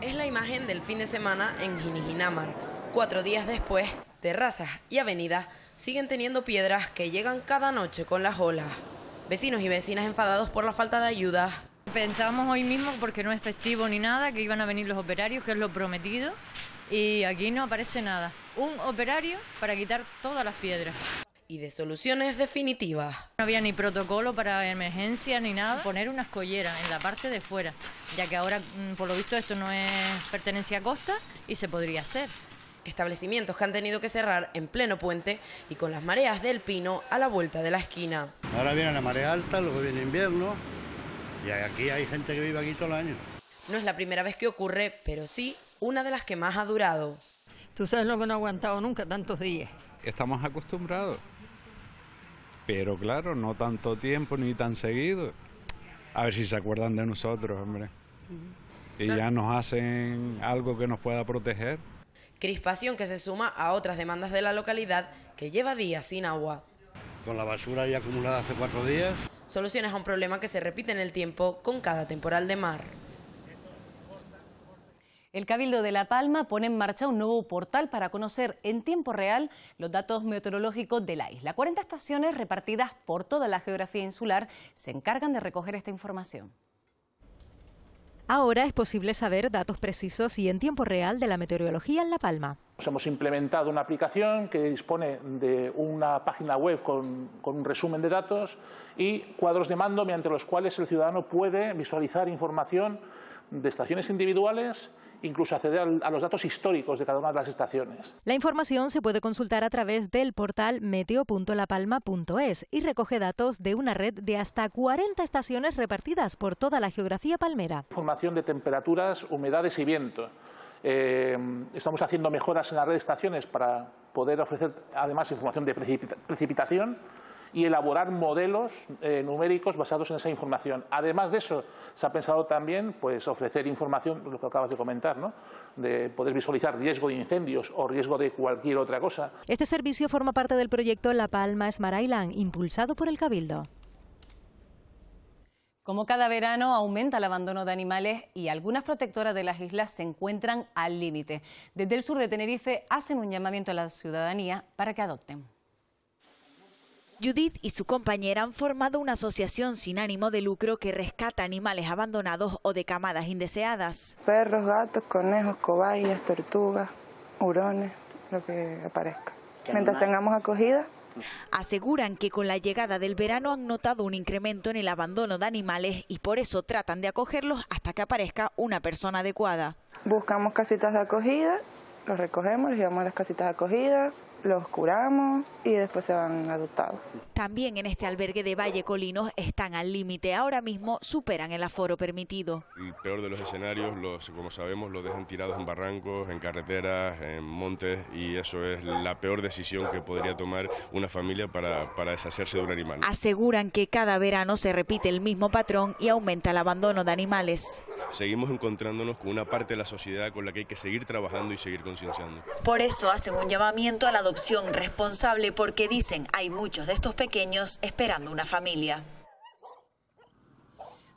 Es la imagen del fin de semana en Ginijinamar cuatro días después, terrazas y avenidas siguen teniendo piedras que llegan cada noche con las olas. Vecinos y vecinas enfadados por la falta de ayuda. Pensábamos hoy mismo, porque no es festivo ni nada, que iban a venir los operarios, que es lo prometido, y aquí no aparece nada. Un operario para quitar todas las piedras y de soluciones definitivas. No había ni protocolo para emergencia ni nada. Poner una escollera en la parte de fuera, ya que ahora, mm, por lo visto, esto no es pertenencia a costa y se podría hacer establecimientos que han tenido que cerrar en pleno puente y con las mareas del pino a la vuelta de la esquina. Ahora viene la marea alta, luego viene invierno y aquí hay gente que vive aquí todo el año. No es la primera vez que ocurre, pero sí una de las que más ha durado. Tú sabes lo que no ha aguantado nunca tantos días. Estamos acostumbrados, pero claro, no tanto tiempo ni tan seguido. A ver si se acuerdan de nosotros, hombre. Y ya nos hacen algo que nos pueda proteger. Crispación que se suma a otras demandas de la localidad que lleva días sin agua. Con la basura ya acumulada hace cuatro días. Soluciones a un problema que se repite en el tiempo con cada temporal de mar. El Cabildo de La Palma pone en marcha un nuevo portal para conocer en tiempo real los datos meteorológicos de la isla. 40 estaciones repartidas por toda la geografía insular se encargan de recoger esta información. Ahora es posible saber datos precisos y en tiempo real de la meteorología en La Palma. Pues hemos implementado una aplicación que dispone de una página web con, un resumen de datos y cuadros de mando mediante los cuales el ciudadano puede visualizar información de estaciones individuales incluso acceder a los datos históricos de cada una de las estaciones. La información se puede consultar a través del portal meteo.lapalma.es y recoge datos de una red de hasta 40 estaciones repartidas por toda la geografía palmera. Información de temperaturas, humedades y viento. Eh, estamos haciendo mejoras en la red de estaciones para poder ofrecer además información de precipitación y elaborar modelos eh, numéricos basados en esa información. Además de eso, se ha pensado también pues, ofrecer información, lo que acabas de comentar, ¿no? de poder visualizar riesgo de incendios o riesgo de cualquier otra cosa. Este servicio forma parte del proyecto La Palma Es impulsado por el Cabildo. Como cada verano aumenta el abandono de animales y algunas protectoras de las islas se encuentran al límite. Desde el sur de Tenerife hacen un llamamiento a la ciudadanía para que adopten. Judith y su compañera han formado una asociación sin ánimo de lucro que rescata animales abandonados o de camadas indeseadas. Perros, gatos, conejos, cobayas, tortugas, hurones, lo que aparezca. Mientras tengamos acogida. Aseguran que con la llegada del verano han notado un incremento en el abandono de animales y por eso tratan de acogerlos hasta que aparezca una persona adecuada. Buscamos casitas de acogida, los recogemos, los llevamos a las casitas de acogida, los curamos y después se van adoptados. También en este albergue de Valle Colinos están al límite. Ahora mismo superan el aforo permitido. El peor de los escenarios, los, como sabemos, los dejan tirados en barrancos, en carreteras, en montes y eso es la peor decisión que podría tomar una familia para, para deshacerse de un animal. Aseguran que cada verano se repite el mismo patrón y aumenta el abandono de animales. Seguimos encontrándonos con una parte de la sociedad con la que hay que seguir trabajando y seguir concienciando. Por eso hacen un llamamiento a la adopción responsable porque dicen hay muchos de estos pequeños esperando una familia.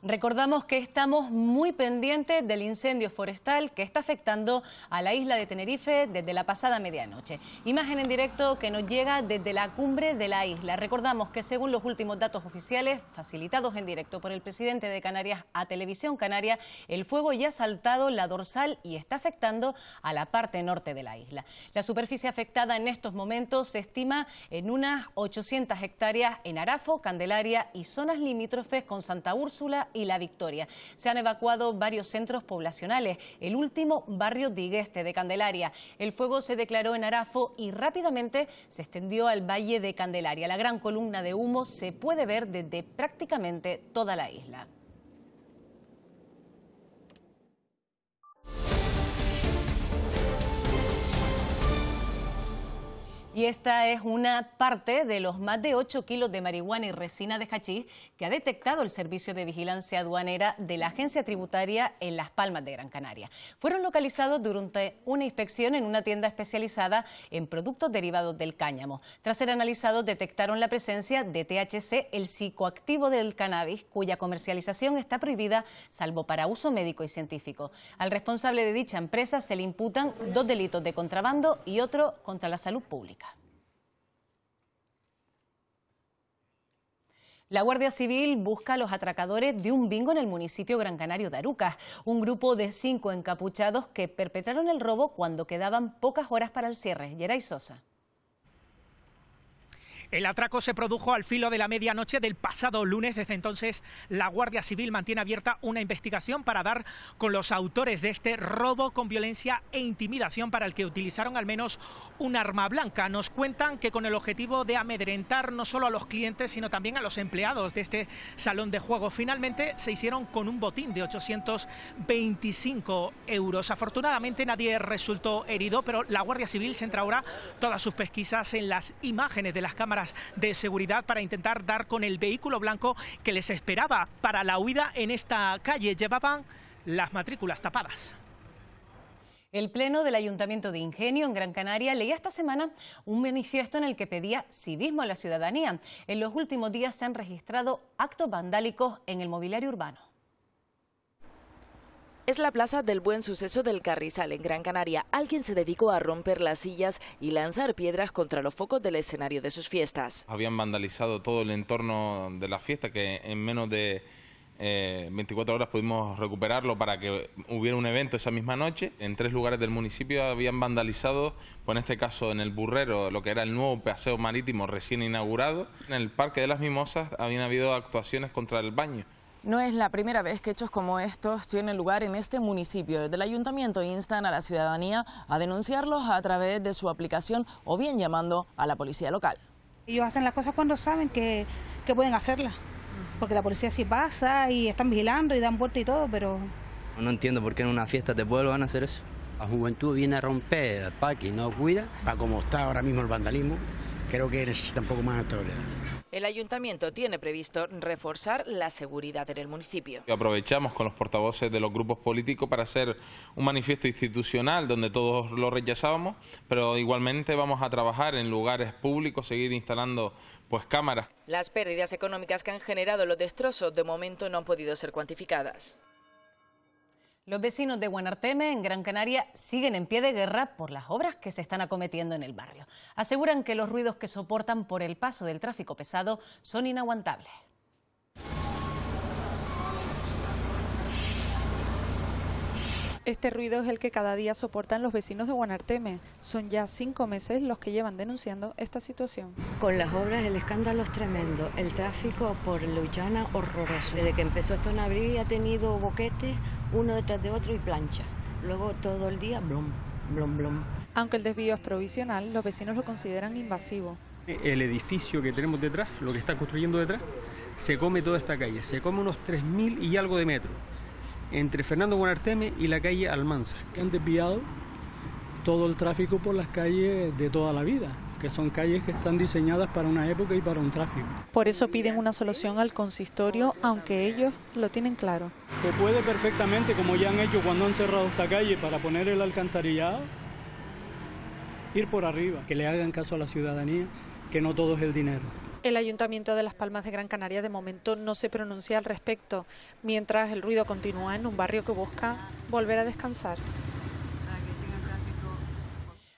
Recordamos que estamos muy pendientes del incendio forestal que está afectando a la isla de Tenerife desde la pasada medianoche. Imagen en directo que nos llega desde la cumbre de la isla. Recordamos que según los últimos datos oficiales facilitados en directo por el presidente de Canarias a Televisión Canaria, el fuego ya ha saltado la dorsal y está afectando a la parte norte de la isla. La superficie afectada en estos momentos se estima en unas 800 hectáreas en Arafo, Candelaria y zonas limítrofes con Santa Úrsula y La Victoria. Se han evacuado varios centros poblacionales, el último barrio Digueste de Candelaria. El fuego se declaró en Arafo y rápidamente se extendió al Valle de Candelaria. La gran columna de humo se puede ver desde prácticamente toda la isla. Y esta es una parte de los más de 8 kilos de marihuana y resina de hachís que ha detectado el Servicio de Vigilancia Aduanera de la Agencia Tributaria en Las Palmas de Gran Canaria. Fueron localizados durante una inspección en una tienda especializada en productos derivados del cáñamo. Tras ser analizados, detectaron la presencia de THC, el psicoactivo del cannabis, cuya comercialización está prohibida salvo para uso médico y científico. Al responsable de dicha empresa se le imputan dos delitos de contrabando y otro contra la salud pública. La Guardia Civil busca a los atracadores de un bingo en el municipio Gran Canario de Arucas, un grupo de cinco encapuchados que perpetraron el robo cuando quedaban pocas horas para el cierre. y Sosa. El atraco se produjo al filo de la medianoche del pasado lunes. Desde entonces, la Guardia Civil mantiene abierta una investigación para dar con los autores de este robo con violencia e intimidación para el que utilizaron al menos un arma blanca. Nos cuentan que con el objetivo de amedrentar no solo a los clientes, sino también a los empleados de este salón de juego. Finalmente, se hicieron con un botín de 825 euros. Afortunadamente, nadie resultó herido, pero la Guardia Civil centra ahora todas sus pesquisas en las imágenes de las cámaras de seguridad para intentar dar con el vehículo blanco que les esperaba para la huida en esta calle. Llevaban las matrículas tapadas. El Pleno del Ayuntamiento de Ingenio, en Gran Canaria, leía esta semana un manifiesto en el que pedía civismo a la ciudadanía. En los últimos días se han registrado actos vandálicos en el mobiliario urbano es la Plaza del Buen Suceso del Carrizal, en Gran Canaria. Alguien se dedicó a romper las sillas y lanzar piedras contra los focos del escenario de sus fiestas. Habían vandalizado todo el entorno de la fiesta, que en menos de 24 eh, horas pudimos recuperarlo para que hubiera un evento esa misma noche. En tres lugares del municipio habían vandalizado, pues en este caso en el Burrero, lo que era el nuevo paseo marítimo recién inaugurado. En el Parque de las Mimosas habían habido actuaciones contra el baño. No es la primera vez que hechos como estos tienen lugar en este municipio. Desde el ayuntamiento instan a la ciudadanía a denunciarlos a través de su aplicación o bien llamando a la policía local. Ellos hacen las cosas cuando saben que, pueden hacerlas, porque la policía sí pasa y están vigilando y dan vuelta y todo, pero... No entiendo por qué en una fiesta de pueblo van a hacer eso. La juventud viene a romper el parque y no cuida. Va como está ahora mismo el vandalismo, creo que necesita un poco más de El ayuntamiento tiene previsto reforzar la seguridad en el municipio. Aprovechamos con los portavoces de los grupos políticos para hacer un manifiesto institucional donde todos lo rechazábamos, pero igualmente vamos a trabajar en lugares públicos, seguir instalando pues cámaras. Las pérdidas económicas que han generado los destrozos de momento no han podido ser cuantificadas. Los vecinos de Guanarteme, en Gran Canaria, siguen en pie de guerra por las obras que se están acometiendo en el barrio. Aseguran que los ruidos que soportan por el paso del tráfico pesado son inaguantables. Este ruido es el que cada día soportan los vecinos de Guanarteme. Son ya cinco meses los que llevan denunciando esta situación. Con las obras el escándalo es tremendo. El tráfico por Luchana horroroso. Desde que empezó esto en abril ha tenido boquetes uno detrás de otro y plancha. Luego todo el día blom, blom, blom. Aunque el desvío es provisional, los vecinos lo consideran invasivo. El edificio que tenemos detrás, lo que están construyendo detrás, se come toda esta calle. Se come unos 3.000 y algo de metros entre Fernando Buenarteme y la calle Almanza. Han desviado todo el tráfico por las calles de toda la vida que son calles que están diseñadas para una época y para un tráfico. Por eso piden una solución al consistorio, aunque ellos lo tienen claro. Se puede perfectamente, como ya han hecho cuando han cerrado esta calle para poner el alcantarillado, ir por arriba, que le hagan caso a la ciudadanía, que no todo es el dinero. El Ayuntamiento de Las Palmas de Gran Canaria de momento no se pronuncia al respecto, mientras el ruido continúa en un barrio que busca volver a descansar.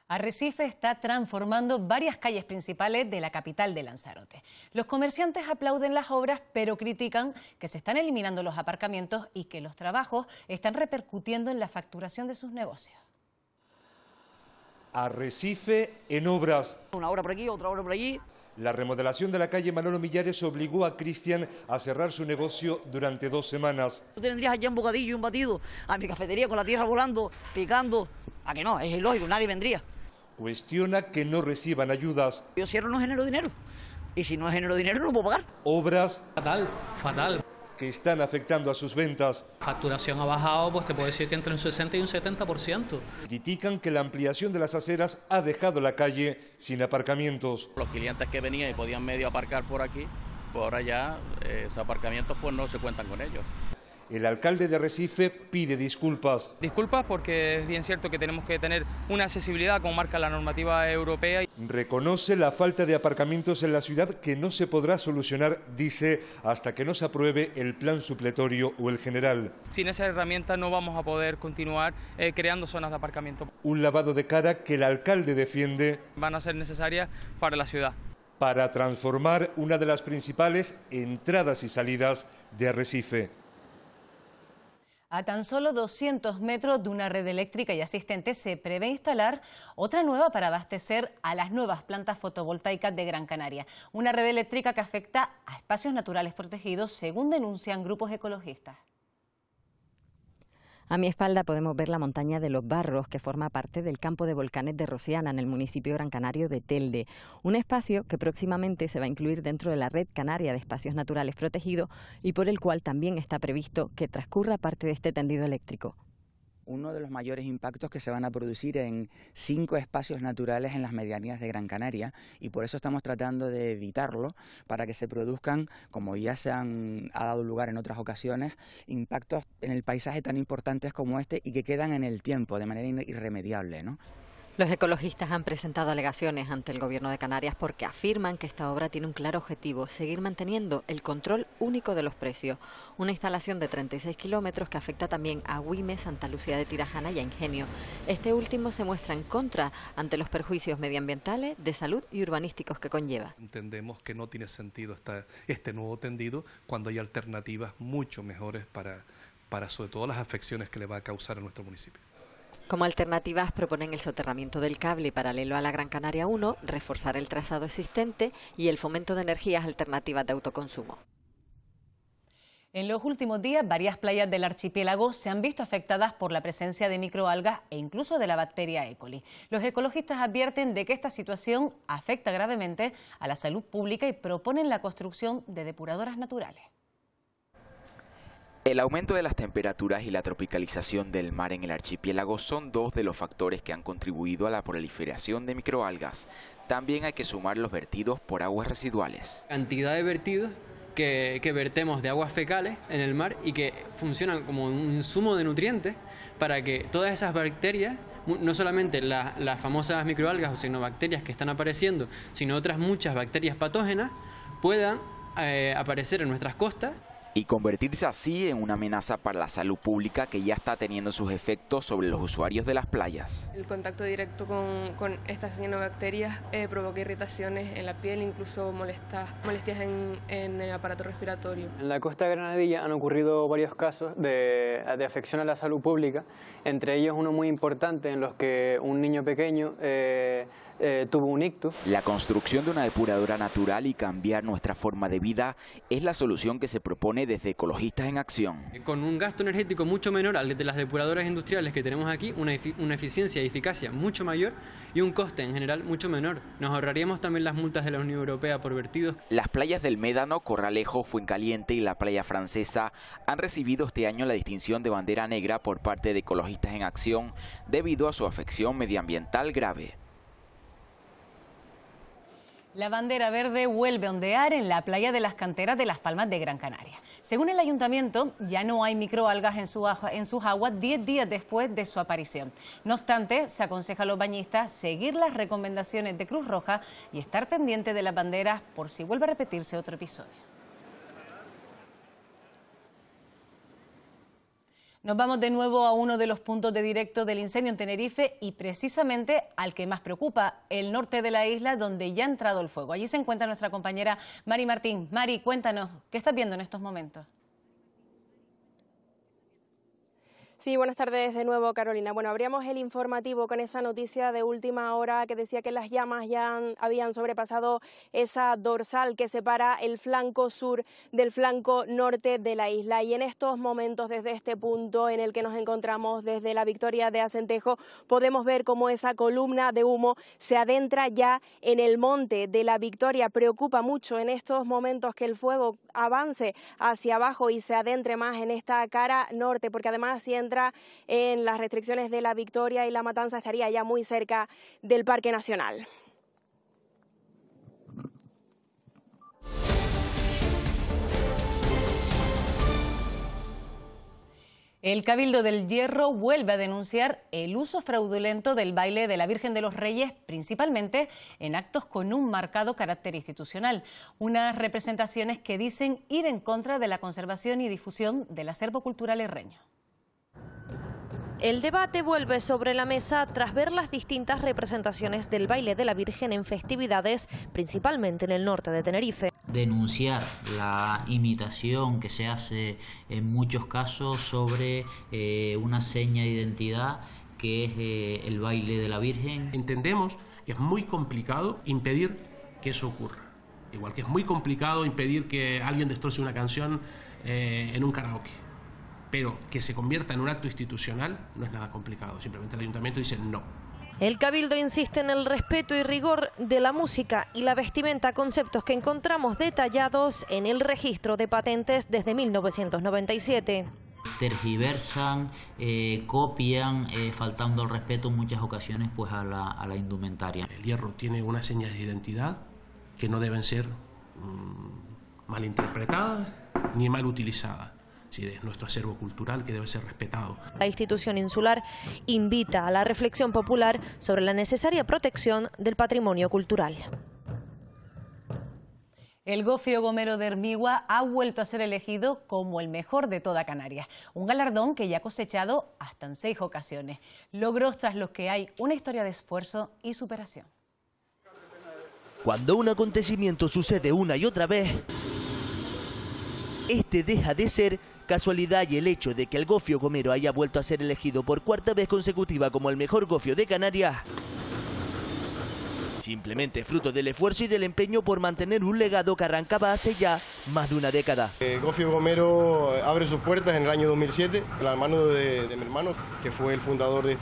Arrecife está transformando varias calles principales de la capital de Lanzarote. Los comerciantes aplauden las obras, pero critican que se están eliminando los aparcamientos y que los trabajos están repercutiendo en la facturación de sus negocios. Arrecife en obras. Una obra por aquí, otra hora por allí. La remodelación de la calle Manolo Millares obligó a Cristian a cerrar su negocio durante dos semanas. Tú tendrías allá un bocadillo un batido, a mi cafetería con la tierra volando, picando. A que no, es ilógico, nadie vendría. Cuestiona que no reciban ayudas. Yo cierro no genero dinero. Y si no es genero dinero, no puedo pagar. Obras. Fatal, fatal que están afectando a sus ventas. Facturación ha bajado, pues te puedo decir que entre un 60 y un 70%. Critican que la ampliación de las aceras ha dejado la calle sin aparcamientos. Los clientes que venían y podían medio aparcar por aquí, por allá, ya eh, esos aparcamientos pues no se cuentan con ellos. El alcalde de Recife pide disculpas. Disculpas porque es bien cierto que tenemos que tener una accesibilidad como marca la normativa europea. Reconoce la falta de aparcamientos en la ciudad que no se podrá solucionar, dice, hasta que no se apruebe el plan supletorio o el general. Sin esa herramienta no vamos a poder continuar eh, creando zonas de aparcamiento. Un lavado de cara que el alcalde defiende. Van a ser necesarias para la ciudad para transformar una de las principales entradas y salidas de Recife. A tan solo 200 metros de una red eléctrica y asistente se prevé instalar otra nueva para abastecer a las nuevas plantas fotovoltaicas de Gran Canaria. Una red eléctrica que afecta a espacios naturales protegidos, según denuncian grupos ecologistas. A mi espalda podemos ver la montaña de los Barros, que forma parte del campo de volcanes de Rociana, en el municipio gran canario de Telde. Un espacio que próximamente se va a incluir dentro de la red canaria de espacios naturales protegidos y por el cual también está previsto que transcurra parte de este tendido eléctrico uno de los mayores impactos que se van a producir en cinco espacios naturales en las medianías de Gran Canaria y por eso estamos tratando de evitarlo para que se produzcan, como ya se han ha dado lugar en otras ocasiones, impactos en el paisaje tan importantes como este y que quedan en el tiempo de manera irremediable, ¿no? Los ecologistas han presentado alegaciones ante el Gobierno de Canarias porque afirman que esta obra tiene un claro objetivo, seguir manteniendo el control único de los precios. Una instalación de 36 kilómetros que afecta también a Huime, Santa Lucía de Tirajana y a Ingenio. Este último se muestra en contra ante los perjuicios medioambientales, de salud y urbanísticos que conlleva. Entendemos que no tiene sentido este nuevo tendido cuando hay alternativas mucho mejores para sobre todo las afecciones que le va a causar a nuestro municipio. Como alternativas proponen el soterramiento del cable paralelo a la Gran Canaria 1, reforzar el trazado existente y el fomento de energías alternativas de autoconsumo. En los últimos días, varias playas del archipiélago se han visto afectadas por la presencia de microalgas e incluso de la bacteria E. coli. Los ecologistas advierten de que esta situación afecta gravemente a la salud pública y proponen la construcción de depuradoras naturales. El aumento de las temperaturas y la tropicalización del mar en el archipiélago son dos de los factores que han contribuido a la proliferación de microalgas. También hay que sumar los vertidos por aguas residuales. Cantidad de vertidos que, vertemos de aguas fecales en el mar y que funcionan como un insumo de nutrientes para que todas esas bacterias, no solamente las, famosas microalgas o bacterias que están apareciendo, sino otras muchas bacterias patógenas, puedan eh, aparecer en nuestras costas y convertirse así en una amenaza para la salud pública que ya está teniendo sus efectos sobre los usuarios de las playas. El contacto directo con, estas cianobacterias eh, provoca irritaciones en la piel, incluso molestias en, el aparato respiratorio. En la costa de Granadilla han ocurrido varios casos de, afección a la salud pública, entre ellos uno muy importante en los que un niño pequeño... Eh, eh, tuvo un La construcción de una depuradora natural y cambiar nuestra forma de vida es la solución que se propone desde Ecologistas en Acción. Con un gasto energético mucho menor al de las depuradoras industriales que tenemos aquí, una, una eficiencia y eficacia mucho mayor y un coste en general mucho menor. Nos ahorraríamos también las multas de la Unión Europea por vertidos. Las playas del Médano, Corralejo, Fuencaliente y la playa francesa han recibido este año la distinción de bandera negra por parte de Ecologistas en Acción debido a su afección medioambiental grave. La bandera verde vuelve a ondear en la playa de las canteras de Las Palmas de Gran Canaria. Según el ayuntamiento, ya no hay microalgas en, sus aguas 10 días después de su aparición. No obstante, se aconseja a los bañistas seguir las recomendaciones de Cruz Roja y estar pendiente de las banderas por si vuelve a repetirse otro episodio. Nos vamos de nuevo a uno de los puntos de directo del incendio en Tenerife y precisamente al que más preocupa, el norte de la isla donde ya ha entrado el fuego. Allí se encuentra nuestra compañera Mari Martín. Mari, cuéntanos, ¿qué estás viendo en estos momentos? Sí, buenas tardes de nuevo, Carolina. Bueno, abríamos el informativo con esa noticia de última hora que decía que las llamas ya habían sobrepasado esa dorsal que separa el flanco sur del flanco norte de la isla. Y en estos momentos, desde este punto en el que nos encontramos, desde la victoria de Acentejo, podemos ver cómo esa columna de humo se adentra ya en el monte de la victoria. Preocupa mucho en estos momentos que el fuego avance hacia abajo y se adentre más en esta cara norte, porque además siente en las restricciones de la Victoria y la Matanza estaría ya muy cerca del Parque Nacional. El Cabildo del Hierro vuelve a denunciar el uso fraudulento del baile de la Virgen de los Reyes, principalmente en actos con un marcado carácter institucional, unas representaciones que dicen ir en contra de la conservación y difusión del acervo cultural herreño. El debate vuelve sobre la mesa tras ver las distintas representaciones del baile de la Virgen en festividades, principalmente en el norte de Tenerife. Denunciar la imitación que se hace en muchos casos sobre eh, una seña de identidad que es eh, el baile de la Virgen. Entendemos que es muy complicado impedir que eso ocurra. Igual que es muy complicado impedir que alguien destroce una canción eh, en un karaoke pero que se convierta en un acto institucional no es nada complicado. Simplemente el ayuntamiento dice no. El Cabildo insiste en el respeto y rigor de la música y la vestimenta, conceptos que encontramos detallados en el registro de patentes desde 1997 tergiversan, eh, copian, eh, faltando al respeto en muchas ocasiones pues a la, indumentaria. El hierro tiene unas señas de identidad que no deben ser mm, malinterpretadas ni mal utilizadas decir, es nuestro acervo cultural que debe ser respetado. La institución insular invita a la reflexión popular sobre la necesaria protección del patrimonio cultural. El gofio Gomero de Hermigua ha vuelto a ser elegido como el mejor de toda Canarias, un galardón que ya ha cosechado hasta en seis ocasiones. Logros tras los que hay una historia de esfuerzo y superación. Cuando un acontecimiento sucede una y otra vez, este deja de ser casualidad y el hecho de que el gofio gomero haya vuelto a ser elegido por cuarta vez consecutiva como el mejor gofio de Canarias simplemente fruto del esfuerzo y del empeño por mantener un legado que arrancaba hace ya más de una década. El eh, Gofio Gomero eh, abre sus puertas en el año 2007, la mano de, de mi hermano, que fue el fundador de,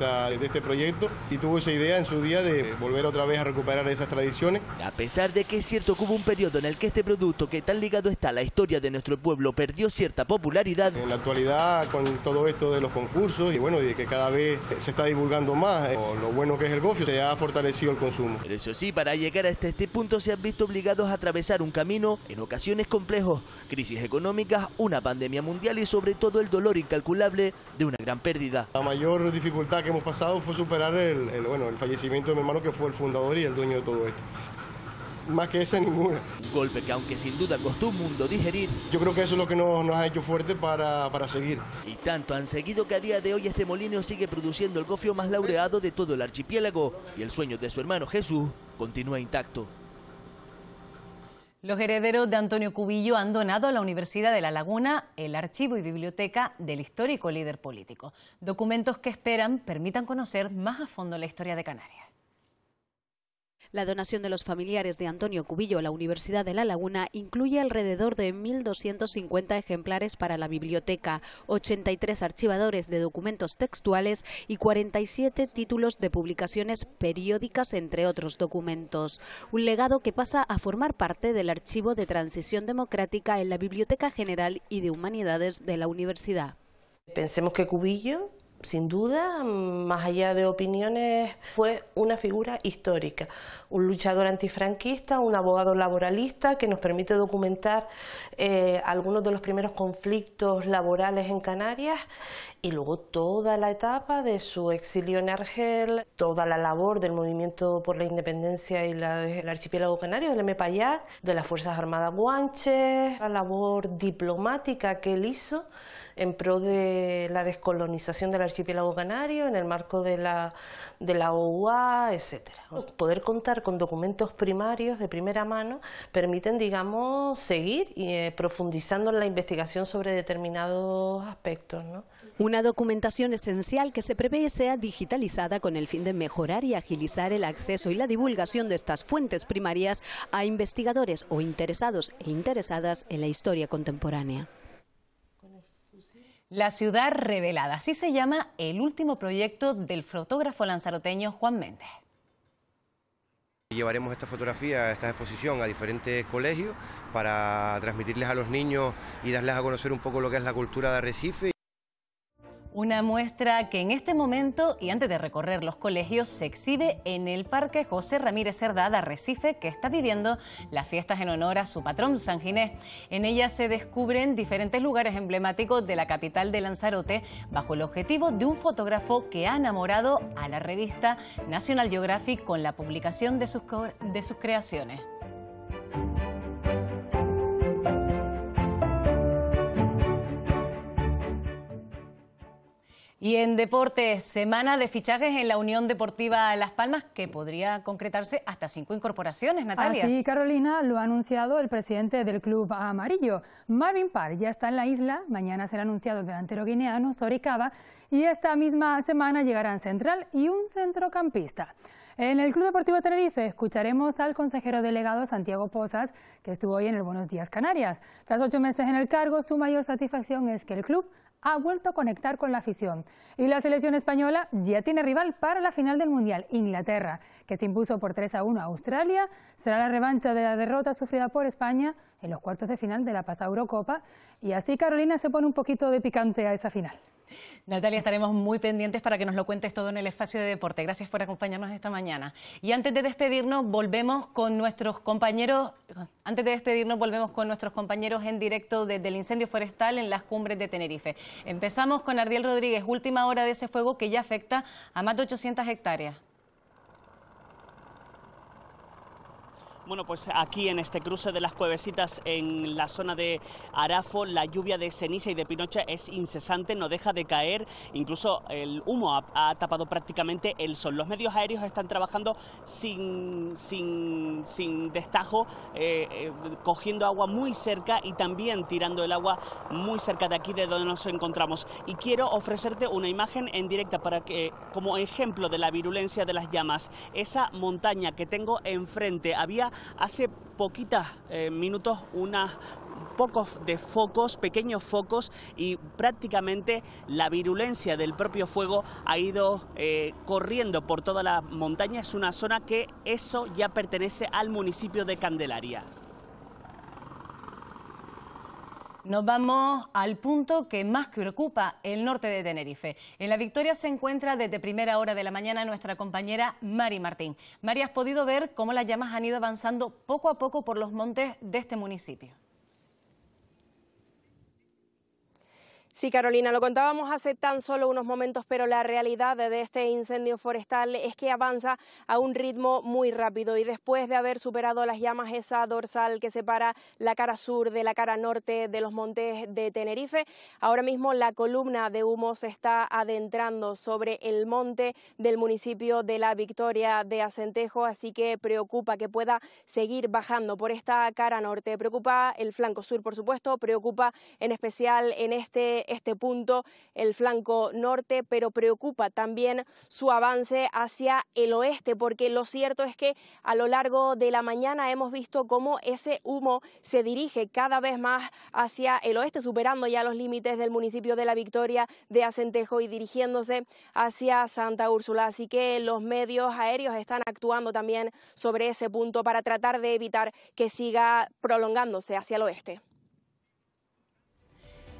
este proyecto, y tuvo esa idea en su día de volver otra vez a recuperar esas tradiciones. A pesar de que es cierto que hubo un periodo en el que este producto, que tan ligado está a la historia de nuestro pueblo, perdió cierta popularidad. En la actualidad, con todo esto de los concursos, y bueno, de que cada vez se está divulgando más eh, lo bueno que es el gofio, se ha fortalecido el consumo sí, para llegar hasta este, este punto se han visto obligados a atravesar un camino en ocasiones complejos, crisis económicas, una pandemia mundial y sobre todo el dolor incalculable de una gran pérdida. La mayor dificultad que hemos pasado fue superar el fallecimiento de mi hermano que fue el fundador y el dueño de todo esto más que esa ninguna. Golpe que aunque sin duda costó un mundo digerir. Yo creo que eso es lo que nos, ha hecho fuerte para, para, seguir. Y tanto han seguido que a día de hoy este molino sigue produciendo el gofio más laureado de todo el archipiélago y el sueño de su hermano Jesús continúa intacto. Los herederos de Antonio Cubillo han donado a la Universidad de La Laguna el archivo y biblioteca del histórico líder político. Documentos que esperan permitan conocer más a fondo la historia de Canarias. La donación de los familiares de Antonio Cubillo a la Universidad de La Laguna incluye alrededor de 1.250 ejemplares para la biblioteca, 83 archivadores de documentos textuales y 47 títulos de publicaciones periódicas, entre otros documentos. Un legado que pasa a formar parte del Archivo de Transición Democrática en la Biblioteca General y de Humanidades de la Universidad. Pensemos que Cubillo sin duda, más allá de opiniones, fue una figura histórica, un luchador antifranquista, un abogado laboralista que nos permite documentar eh, algunos de los primeros conflictos laborales en Canarias y luego toda la etapa de su exilio en Argel, toda la labor del movimiento por la independencia y el archipiélago canario, del MPAYAC, de las Fuerzas Armadas Guanches, la labor diplomática que él hizo en pro de la descolonización del archipiélago canario, en el marco de la, de OUA, etc. poder contar con documentos primarios de primera mano permiten, digamos, seguir eh, profundizando en la investigación sobre determinados aspectos. Una documentación esencial que se prevé sea digitalizada con el fin de mejorar y agilizar el acceso y la divulgación de estas fuentes primarias a investigadores o interesados e interesadas en la historia contemporánea. La ciudad revelada, así se llama el último proyecto del fotógrafo lanzaroteño Juan Méndez. Llevaremos esta fotografía, esta exposición a diferentes colegios para transmitirles a los niños y darles a conocer un poco lo que es la cultura de Arrecife. Una muestra que en este momento y antes de recorrer los colegios se exhibe en el Parque José Ramírez Cerdada Recife, que está viviendo las fiestas en honor a su patrón San Ginés. En ella se descubren diferentes lugares emblemáticos de la capital de Lanzarote bajo el objetivo de un fotógrafo que ha enamorado a la revista National Geographic con la publicación de sus, de sus creaciones. Y en deportes, semana de fichajes en la Unión Deportiva Las Palmas, que podría concretarse hasta cinco incorporaciones, Natalia. Sí, Carolina, lo ha anunciado el presidente del club amarillo. Marvin Parr ya está en la isla, mañana será anunciado el delantero guineano Soricaba, y esta misma semana llegarán central y un centrocampista. En el Club Deportivo Tenerife escucharemos al consejero delegado Santiago Posas, que estuvo hoy en el Buenos Días Canarias. Tras ocho meses en el cargo, su mayor satisfacción es que el club ha vuelto a conectar con la afición. Y la selección española ya tiene rival para la final del Mundial, Inglaterra, que se impuso por 3 a 1 a Australia. Será la revancha de la derrota sufrida por España en los cuartos de final de la pasada Eurocopa. Y así Carolina se pone un poquito de picante a esa final. Natalia, estaremos muy pendientes para que nos lo cuentes todo en el espacio de deporte. Gracias por acompañarnos esta mañana. Y antes de despedirnos, volvemos con nuestros compañeros, antes de despedirnos, volvemos con nuestros compañeros en directo desde el incendio forestal en las cumbres de Tenerife. Empezamos con Ardiel Rodríguez, última hora de ese fuego que ya afecta a más de 800 hectáreas. Bueno, pues aquí en este cruce de las cuevecitas en la zona de Arafo, la lluvia de ceniza y de pinocha es incesante, no deja de caer, incluso el humo ha, tapado prácticamente el sol. Los medios aéreos están trabajando sin, sin, sin destajo, eh, eh, cogiendo agua muy cerca y también tirando el agua muy cerca de aquí de donde nos encontramos. Y quiero ofrecerte una imagen en directa para que, como ejemplo de la virulencia de las llamas, esa montaña que tengo enfrente, había Hace poquitas eh, minutos unos pocos de focos, pequeños focos, y prácticamente la virulencia del propio fuego ha ido eh, corriendo por toda la montaña. Es una zona que eso ya pertenece al municipio de Candelaria. Nos vamos al punto que más preocupa el norte de Tenerife. En la Victoria se encuentra desde primera hora de la mañana nuestra compañera Mari Martín. Mari, has podido ver cómo las llamas han ido avanzando poco a poco por los montes de este municipio. Sí, Carolina, lo contábamos hace tan solo unos momentos, pero la realidad de este incendio forestal es que avanza a un ritmo muy rápido y después de haber superado las llamas esa dorsal que separa la cara sur de la cara norte de los montes de Tenerife, ahora mismo la columna de humo se está adentrando sobre el monte del municipio de La Victoria de Acentejo, así que preocupa que pueda seguir bajando por esta cara norte, preocupa el flanco sur, por supuesto, preocupa en especial en este este punto el flanco norte, pero preocupa también su avance hacia el oeste, porque lo cierto es que a lo largo de la mañana hemos visto cómo ese humo se dirige cada vez más hacia el oeste, superando ya los límites del municipio de La Victoria de Acentejo y dirigiéndose hacia Santa Úrsula. Así que los medios aéreos están actuando también sobre ese punto para tratar de evitar que siga prolongándose hacia el oeste.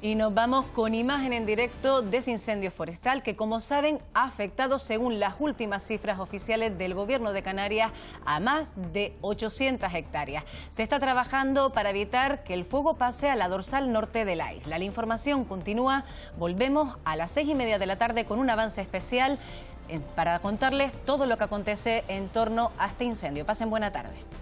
Y nos vamos con imagen en directo de ese incendio forestal que, como saben, ha afectado, según las últimas cifras oficiales del gobierno de Canarias, a más de 800 hectáreas. Se está trabajando para evitar que el fuego pase a la dorsal norte de la isla. La información continúa. Volvemos a las seis y media de la tarde con un avance especial eh, para contarles todo lo que acontece en torno a este incendio. Pasen buena tarde.